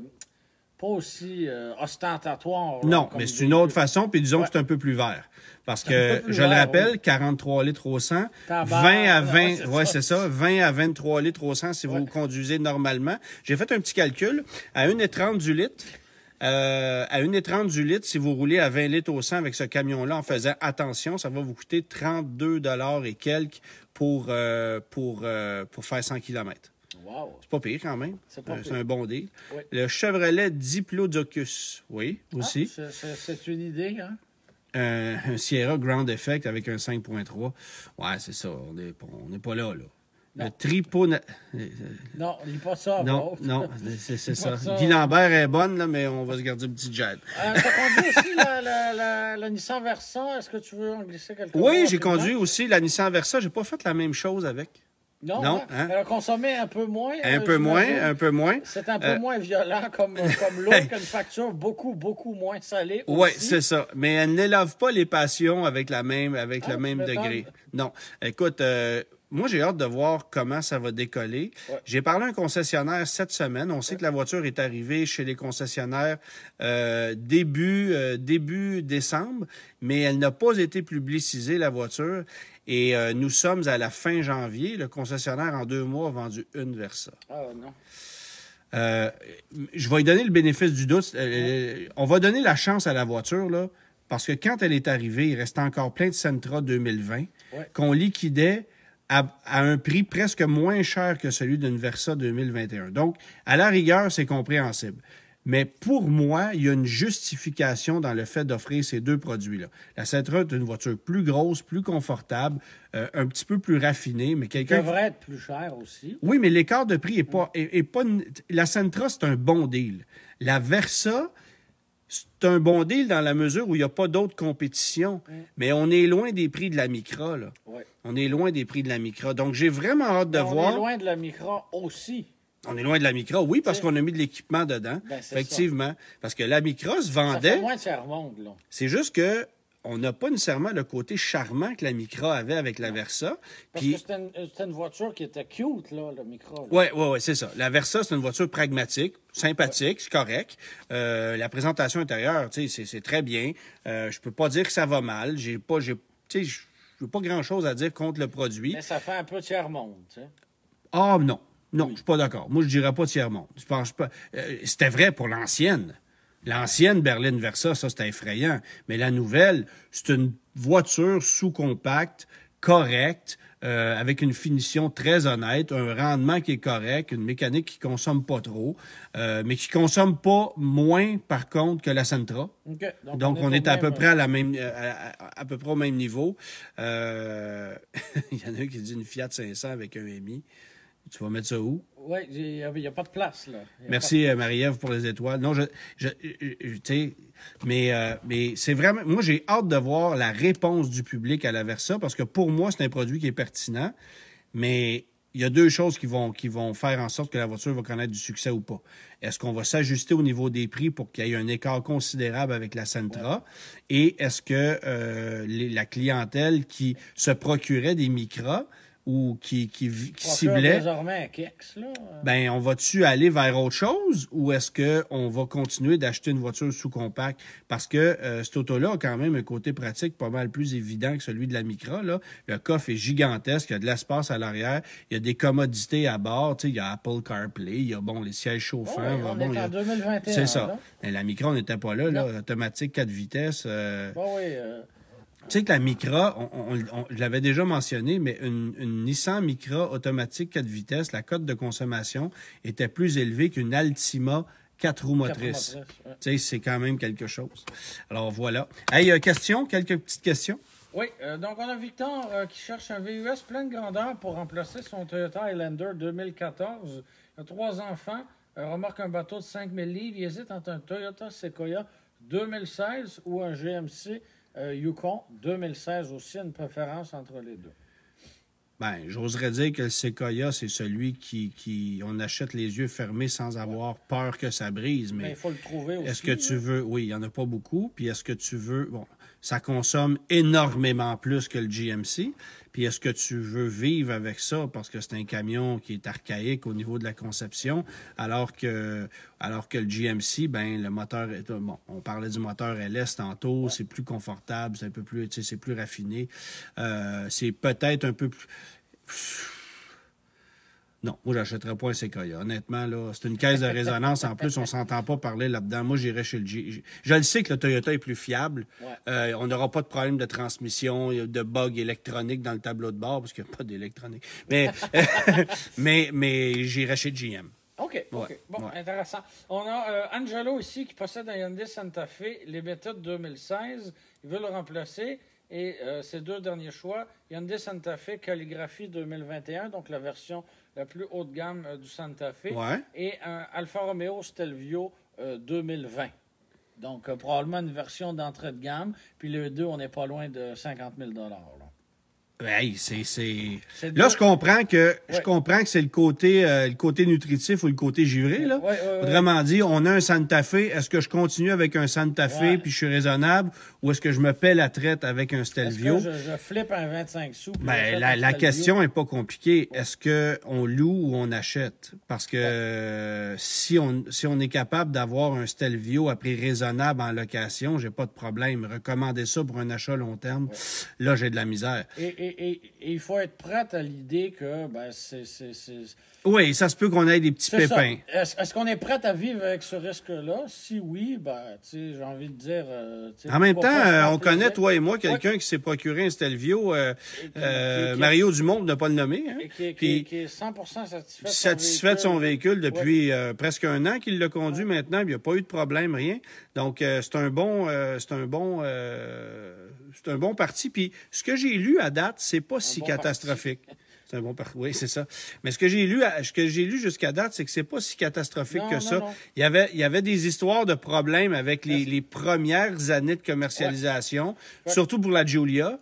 pas aussi euh, ostentatoire. non, mais c'est une autre façon, puis disons que c'est un peu plus vert. Parce que, je le rappelle, 43 litres au 100, 20 à 20, euh, ouais, c'est ça. 20 à 23 litres au 100 si vous conduisez normalement. J'ai fait un petit calcul, à 1,30 du litre, euh, à 1,30 du litre, si vous roulez à 20 litres au 100 avec ce camion-là en faisant attention, ça va vous coûter 32 dollars et quelques pour, euh, pour, euh, pour faire 100 km. C'est pas pire quand même. C'est euh, un bon deal. Le Chevrolet Diplodocus, oui, ah, aussi. c'est une idée, hein? un Sierra Grand Effect avec un 5.3. Ouais, c'est ça. On n'est pas là, là. Le tripot. Non, il pas ça. Non, non, c'est ça. ça. est bonne, là, mais on va se garder un petit jet. Euh, tu as conduit aussi la, Nissan Versa. Est-ce que tu veux en glisser quelque chose? Oui, j'ai conduit aussi la Nissan Versa. J'ai pas fait la même chose avec. Non, hein? Hein? elle a consommé un peu moins. Un peu moins, un peu moins. C'est un peu euh, moins violent comme, comme l'autre qu'une facture, beaucoup, beaucoup moins salée. Oui, c'est ça. Mais elle n'élève pas les passions avec la même, avec ah, le même degré. Non. Écoute, euh, moi, j'ai hâte de voir comment ça va décoller. J'ai parlé à un concessionnaire cette semaine. On sait que la voiture est arrivée chez les concessionnaires euh, début, euh, début décembre, mais elle n'a pas été publicisée, la voiture. Et euh, nous sommes à la fin janvier. Le concessionnaire, en deux mois, a vendu une Versa. Ah non. je vais lui donner le bénéfice du doute. on va donner la chance à la voiture, là, parce que quand elle est arrivée, il restait encore plein de Sentra 2020 qu'on liquidait à, un prix presque moins cher que celui d'une Versa 2021. Donc, à la rigueur, c'est compréhensible. Mais pour moi, il y a une justification dans le fait d'offrir ces deux produits-là. La Sentra est une voiture plus grosse, plus confortable, euh, un petit peu plus raffinée, mais quelqu'un... devrait être plus cher aussi. Oui, mais l'écart de prix n'est pas... pas... La Sentra, c'est un bon deal. La Versa, c'est un bon deal dans la mesure où il n'y a pas d'autres compétitions. Mm. Mais on est loin des prix de la micra, là. On est loin des prix de la micra. Donc, j'ai vraiment hâte de voir. On est loin de la micra aussi. On est loin de la micra, oui, parce qu'on a mis de l'équipement dedans. Ben, effectivement. Parce que la micra se vendait. C'est juste que on n'a pas nécessairement le côté charmant que la Micra avait avec la Versa. Parce que c'était une, voiture qui était cute, là, la Micra. Oui, oui, c'est ça. La Versa, c'est une voiture pragmatique, sympathique, c'est correct. Euh, la présentation intérieure, c'est très bien. Euh, je peux pas dire que ça va mal. J'ai pas, j'ai, je n'ai pas grand-chose à dire contre le produit. Mais ça fait un peu tiers-monde, Ah non, non, je je suis pas d'accord. Moi, je dirais pas tiers-monde. Je pense pas... Euh, c'était vrai pour l'ancienne. L'ancienne berline Versa, ça c'était effrayant, mais la nouvelle, c'est une voiture sous-compacte, correcte, euh, avec une finition très honnête, un rendement qui est correct, une mécanique qui consomme pas trop, euh, mais qui consomme pas moins par contre que la Sentra. Donc, on, est, à peu près à euh, la même, euh, à, peu près au même niveau. Euh... Il y en a un qui dit une Fiat 500 avec un MI. Tu vas mettre ça où oui, il n'y a, pas de place. Là. Merci, euh, Marie-Ève, pour les étoiles. Non, je, tu sais, euh, mais, c'est vraiment. Moi, j'ai hâte de voir la réponse du public à la Versa parce que pour moi, c'est un produit qui est pertinent, mais il y a deux choses qui vont, faire en sorte que la voiture va connaître du succès ou pas. Est-ce qu'on va s'ajuster au niveau des prix pour qu'il y ait un écart considérable avec la Sentra? Et est-ce que euh, la clientèle qui se procurait des Micra, ou qui, qui, ciblait. Euh. Ben, on va-tu aller vers autre chose ou est-ce qu'on va continuer d'acheter une voiture sous compact? Parce que euh, cette auto-là a quand même un côté pratique pas mal plus évident que celui de la Micra. Là. Le coffre est gigantesque, il y a de l'espace à l'arrière, il y a des commodités à bord, il y a Apple CarPlay, il y a bon, les sièges chauffants. C'est ça. Mais la Micra, on n'était pas là, là, automatique 4 vitesses. Euh, oui, sais que la Micra, je l'avais déjà mentionné, mais une, Nissan Micra automatique 4 vitesses, la cote de consommation était plus élevée qu'une Altima 4 roues motrices. Tu sais, c'est quand même quelque chose. Alors voilà. Hey, euh, question, quelques petites questions? Oui, euh, donc on a Victor euh, qui cherche un VUS plein de grandeur pour remplacer son Toyota Highlander 2014. Il a trois enfants, remarque un bateau de 5000 livres, il hésite entre un Toyota Sequoia 2016 ou un GMC euh, Yukon 2016 aussi, une préférence entre les deux? Ben, j'oserais dire que le Sequoia, c'est celui qui, qui, on achète les yeux fermés sans avoir peur que ça brise. Mais il faut le trouver aussi. Est-ce que tu hein? veux, oui, il n'y en a pas beaucoup. Puis est-ce que tu veux, bon, ça consomme énormément plus que le GMC. Puis est-ce que tu veux vivre avec ça parce que c'est un camion qui est archaïque au niveau de la conception, alors que alors que le GMC, ben le moteur euh, bon, on parlait du moteur LS tantôt, c'est plus confortable, c'est un peu plus, c'est plus raffiné, euh, c'est peut-être un peu plus non, moi, j'achèterais pas un Sequoia. Honnêtement, là, c'est une caisse de résonance. En plus, on s'entend pas parler là-dedans. Moi, j'irais chez le Je le sais que le Toyota est plus fiable. Euh, on n'aura pas de problème de transmission, euh, de bug électronique dans le tableau de bord, parce qu'il n'y a pas d'électronique. Mais, mais, chez GM. OK, OK. bon, intéressant. On a euh, Angelo ici qui possède un Hyundai Santa Fe, les 2016. Il veut le remplacer. Et ses deux derniers choix, Hyundai Santa Fe Calligraphie 2021, donc la version la plus haute gamme euh, du Santa Fe, et un Alfa Romeo Stelvio 2020. Euh, Donc, euh, probablement une version d'entrée de gamme. Puis les deux, on n'est pas loin de 50 000 c'est, Là, je comprends que je comprends que c'est le côté euh, le côté nutritif ou le côté givré. Là. dit, on a un Santa Fe. Est-ce que je continue avec un Santa Fe puis je suis raisonnable ou est-ce que je me paie la traite avec un Stelvio? je, flippe un 25 sous. Ben, la, la question est pas compliquée. Est-ce que on loue ou on achète? Parce que euh, si on si on est capable d'avoir un Stelvio à prix raisonnable en location, j'ai pas de problème. Recommander ça pour un achat long terme, là j'ai de la misère. it, it, Et il faut être prêt à l'idée que ben, c'est, Oui, ça se peut qu'on ait des petits pépins. Est-ce, qu'on est prêt à vivre avec ce risque-là? Si oui, ben, j'ai envie de dire... Euh, en même temps, euh, on connaît, toi et moi, quelqu'un qui s'est procuré un Stelvio, euh, Mario Dumont, ne pas le nommer. Hein. qui, est, puis, qui, est 100 satisfait, satisfait de son véhicule depuis presque un an qu'il le conduit maintenant. Il n'y a pas eu de problème, rien. Donc, c'est un bon... c'est un bon... c'est un bon parti. Puis, ce que j'ai lu à date, c'est pas si catastrophique. C'est un bon parcours. Oui, c'est ça. Mais ce que j'ai lu, ce que j'ai lu jusqu'à date, c'est que c'est pas si catastrophique que ça. Il y avait, il y avait des histoires de problèmes avec les, premières années de commercialisation, surtout pour la Giulia.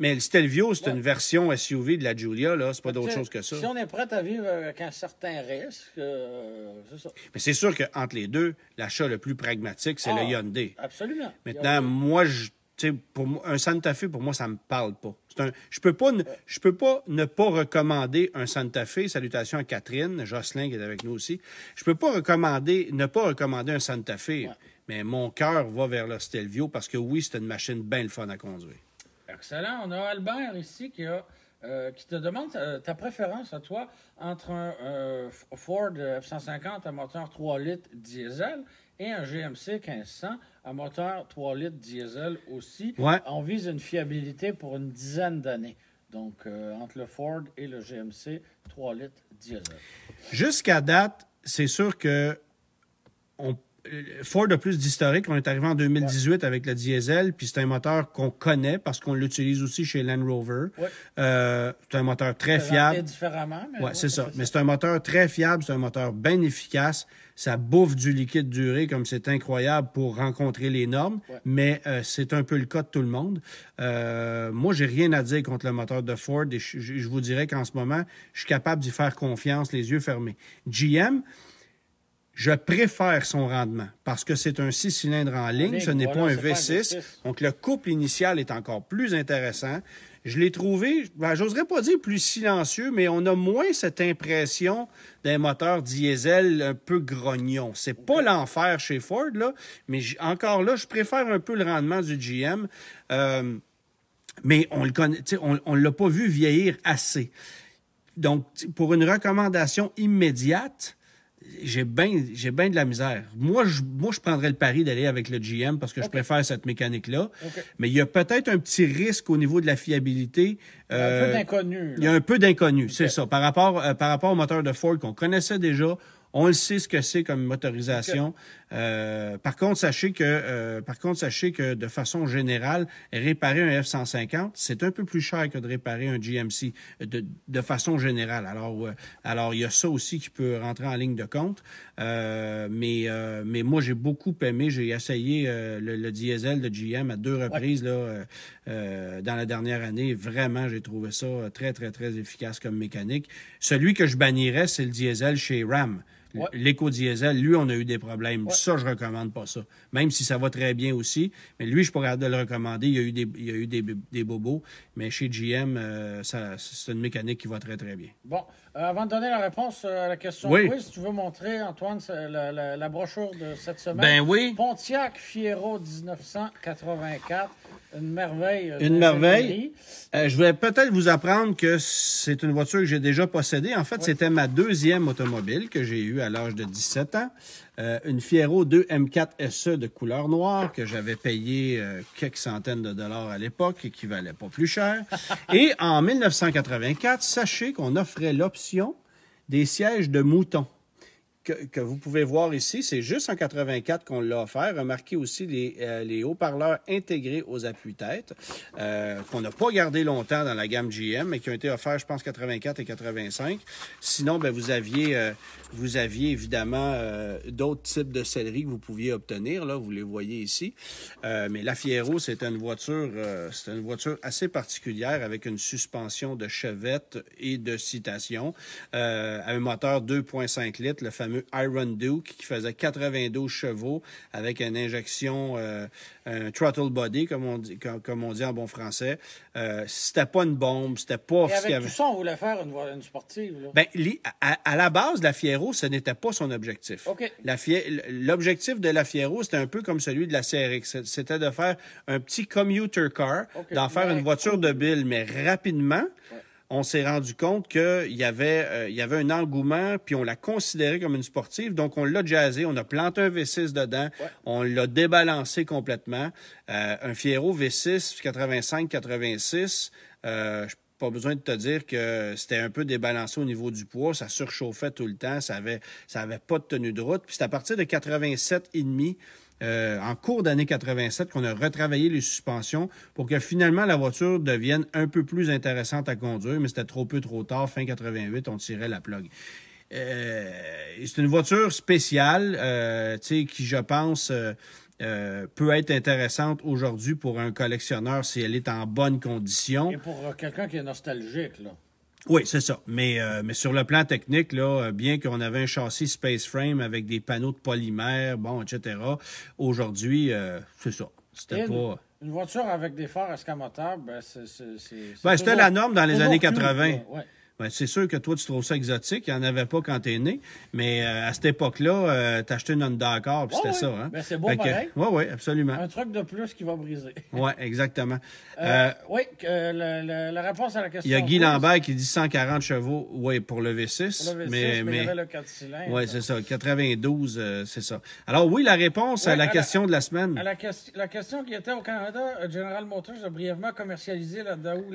Mais le Stelvio, c'est une version SUV de la Giulia, là. C'est pas d'autre chose que ça. Si on est prêt à vivre avec un certain risque, euh, c'est ça. Mais c'est sûr qu'entre les deux, l'achat le plus pragmatique, c'est le ah, Hyundai. Absolument. Maintenant, moi, je pour un Santa Fe, pour moi, ça me parle pas. je peux pas, ne, peux pas ne pas recommander un Santa Fe. Salutations à Catherine, Jocelyn qui est avec nous aussi. Je peux pas recommander, ne pas recommander un Santa Fe. Mais mon cœur va vers le Stelvio parce que oui, c'est une machine bien le fun à conduire. Excellent. On a Albert ici qui, euh, te demande euh, ta, préférence à toi entre un euh, Ford F-150 à moteur 3 litres diesel et un GMC 1500 un moteur 3 litres diesel aussi. On vise une fiabilité pour une dizaine d'années. Donc, euh, entre le Ford et le GMC, 3 litres diesel. Jusqu'à date, c'est sûr que on Ford a plus d'historique. On est arrivé en 2018 avec le diesel, puis c'est un moteur qu'on connaît parce qu'on l'utilise aussi chez Land Rover. Euh, c'est un moteur très fiable. différemment. ouais, c'est ça. Mais c'est un moteur très fiable, c'est un moteur bien efficace. Ça bouffe du liquide duré comme c'est incroyable pour rencontrer les normes, mais euh, c'est un peu le cas de tout le monde. Euh, moi, j'ai rien à dire contre le moteur de Ford et je, je vous dirais qu'en ce moment, je suis capable d'y faire confiance les yeux fermés. GM, je préfère son rendement parce que c'est un six cylindres en ligne, ce n'est pas un V6. Donc, le couple initial est encore plus intéressant. Je l'ai trouvé, ben, j'oserais pas dire plus silencieux, mais on a moins cette impression d'un moteur diesel un peu grognon. C'est pas l'enfer chez Ford, là, mais encore là, je préfère un peu le rendement du GM. Euh, mais on le connaît, on l'a pas vu vieillir assez. Donc, pour une recommandation immédiate, j'ai bien j'ai ben de la misère. Moi je, moi, je prendrais le pari d'aller avec le GM parce que je préfère cette mécanique-là. Mais il y a peut-être un petit risque au niveau de la fiabilité. Il y a un peu euh, d'inconnu. Il y a un peu d'inconnu, c'est ça. Par rapport, euh, par rapport au moteur de Ford qu'on connaissait déjà, on le sait ce que c'est comme motorisation. Euh, par contre, sachez que, euh, par contre, sachez que de façon générale, réparer un F-150, c'est un peu plus cher que de réparer un GMC de, de façon générale. Alors, euh, alors il y a ça aussi qui peut rentrer en ligne de compte. mais, mais moi, j'ai beaucoup aimé. J'ai essayé le, diesel de GM à deux reprises là, dans la dernière année. Vraiment, j'ai trouvé ça très, très, très efficace comme mécanique. Celui que je bannirais, c'est le diesel chez Ram. L'éco-diesel, lui, on a eu des problèmes. Ça, je recommande pas ça. Même si ça va très bien aussi. Mais lui, je pourrais de le recommander. Il y a eu des, bobos. Mais chez GM, euh, c'est une mécanique qui va très, très bien. Bon. Euh, avant de donner la réponse euh, à la question oui. tu veux montrer, Antoine, la, la, brochure de cette semaine? Ben oui. Pontiac Fiero 1984. Une merveille. Euh, une merveille. Euh, je voulais peut-être vous apprendre que c'est une voiture que j'ai déjà possédée. En fait, c'était ma deuxième automobile que j'ai eue à l'âge de 17 ans. Euh, une Fiero 2 M4 SE de couleur noire que j'avais payé quelques centaines de dollars à l'époque et qui valait pas plus cher. et en 1984, sachez qu'on offrait l'option des sièges de mouton que, vous pouvez voir ici, c'est juste en 84 qu'on l'a offert. Remarquez aussi les, euh, haut-parleurs intégrés aux appuis-têtes, euh, qu'on n'a pas gardé longtemps dans la gamme GM, mais qui ont été offerts, je pense, 84 et 85. Sinon, ben, vous aviez euh, vous aviez évidemment d'autres types de sellerie que vous pouviez obtenir. Là, vous les voyez ici. mais la Fiero, c'est une voiture une voiture assez particulière avec une suspension de chevette et de citation, un moteur 2.5 litres, le fameux Iron Duke qui faisait 92 chevaux avec une injection, euh, un throttle body, comme on dit, comme, on dit en bon français. Euh, c'était pas une bombe, c'était pas... Et avec tout ça, on voulait faire une, sportive. Ben, à, la base, la Fiero, ce n'était pas son objectif. L'objectif de la Fiero, c'était un peu comme celui de la CRX. C'était de faire un petit commuter car, d'en faire une voiture de bill, mais rapidement on s'est rendu compte qu'il y, avait, euh, il y avait un engouement, puis on la considéré comme une sportive. Donc, on l'a jazzé, on a planté un V6 dedans, on l'a débalancé complètement. Euh, un fierro V6 85-86, euh, pas besoin de te dire que c'était un peu débalancé au niveau du poids, ça surchauffait tout le temps, ça avait, ça avait pas de tenue de route. Puis c'est à partir de 87,5 euh, en cours d'année 87 qu'on a retravaillé les suspensions pour que finalement la voiture devienne un peu plus intéressante à conduire, mais c'était trop peu trop tard. Fin 88, on tirait la plug. Euh, c'est une voiture spéciale, euh, qui, je pense, euh, peut être intéressante aujourd'hui pour un collectionneur si elle est en bonne condition. Et pour quelqu'un qui est nostalgique, là. Oui, c'est ça. Mais, euh, mais sur le plan technique, là, euh, bien qu'on avait un châssis Space Frame avec des panneaux de polymère, bon, etc., aujourd'hui, euh, c'est ça. C'était pas. Une voiture avec des phares escamotables, ben, c'est. Ben, c'était la norme dans les années 80. Ben, c'est sûr que toi, tu trouves ça exotique. Il n'y en avait pas quand tu es né. Mais euh, à cette époque-là, euh, acheté une Honda Accord, puis c'était ça. Hein? Ben, c'est beau pareil. Oui, oui, absolument. Un truc de plus qui va briser. oui, exactement. Euh, euh oui, euh, la réponse à la question... Il y a Guy Lambert qui dit 140 chevaux, oui, pour le V6. Pour le V6, mais, mais, il avait le 4 cylindres. Oui, c'est ça. 92, c'est ça. Alors oui, la réponse à la question de la semaine. À la, question qui était au Canada, General Motors a brièvement commercialisé la Daou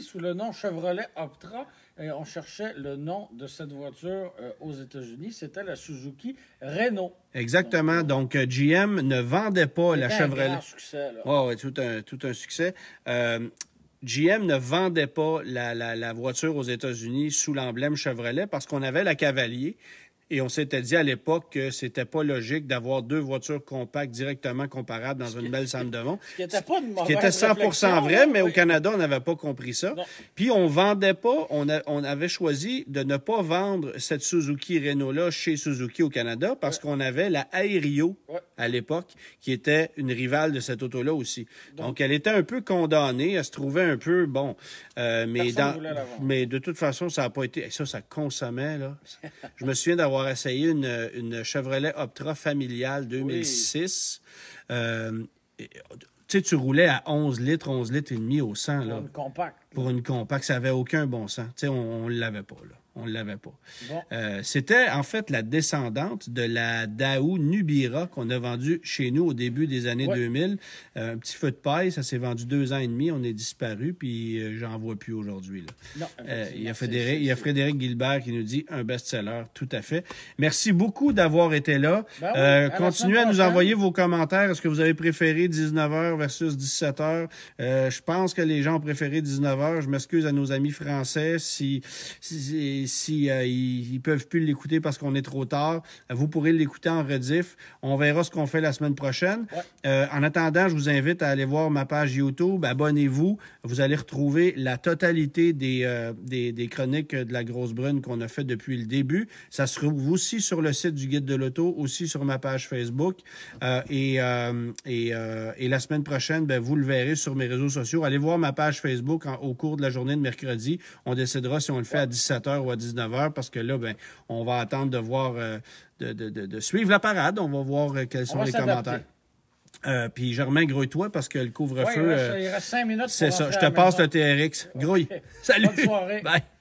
sous le nom Chevrolet Optra et on cherchait le nom de cette voiture euh, aux États-Unis. C'était la Suzuki Renault. Exactement. Donc, euh, GM ah euh, ne vendait pas la Chevrolet. Un succès. Oh, tout un, succès. GM ne vendait pas la, la voiture aux États-Unis sous l'emblème Chevrolet parce qu'on avait la Cavalier et on s'était dit à l'époque que c'était pas logique d'avoir deux voitures compactes directement comparables dans une belle salle de vent. Qui était pas Qui était 100% vrai, mais au Canada, on n'avait pas compris ça. Puis on vendait pas, on, avait choisi de ne pas vendre cette Suzuki Renault-là chez Suzuki au Canada parce qu'on avait la Aério à l'époque, qui était une rivale de cette auto-là aussi. Donc, elle était un peu condamnée, elle se trouvait un peu, bon, euh, mais, de toute façon, ça n'a pas été... Ça, ça consommait, là. Je me souviens d'avoir essayé une, Chevrolet Optra familiale 2006. Euh, tu sais, tu roulais à 11 litres, 11 litres et demi au 100. Pour une compacte. Pour une compacte, ça n'avait aucun bon sens. Tu sais, on ne l'avait pas, là. On l'avait pas. Euh, c'était en fait la descendante de la Daou Nubira qu'on a vendue chez nous au début des années 2000. Euh, un petit feu de paille, ça s'est vendu deux ans et demi, on est disparu, puis euh, j'en vois plus aujourd'hui. il, y a Frédéric, il y a Frédéric Gilbert qui nous dit un best-seller, tout à fait. Merci beaucoup d'avoir été là. Ben continuez à, nous envoyer vos commentaires. Est-ce que vous avez préféré 19h versus 17h? je pense que les gens ont préféré 19h. Je m'excuse à nos amis français si, si s'ils euh, si, ils, peuvent plus l'écouter parce qu'on est trop tard, euh, vous pourrez l'écouter en rediff. On verra ce qu'on fait la semaine prochaine. Euh, en attendant, je vous invite à aller voir ma page YouTube. Abonnez-vous. Vous allez retrouver la totalité des, des, chroniques de la grosse brune qu'on a fait depuis le début. Ça se trouve aussi sur le site du Guide de l'Auto, aussi sur ma page Facebook. et, et, et, la semaine prochaine, ben, vous le verrez sur mes réseaux sociaux. Allez voir ma page Facebook au cours de la journée de mercredi. On décidera si on le fait à 17h ou à 19h parce que là, ben, on va attendre de voir, euh, de, suivre la parade. On va voir euh, quels sont les commentaires. Euh, puis Germain, grouille-toi parce que le couvre-feu. il, reste 5 minutes. C'est ça. Je te passe le TRX. Grouille. Salut. Bonne soirée. Bye.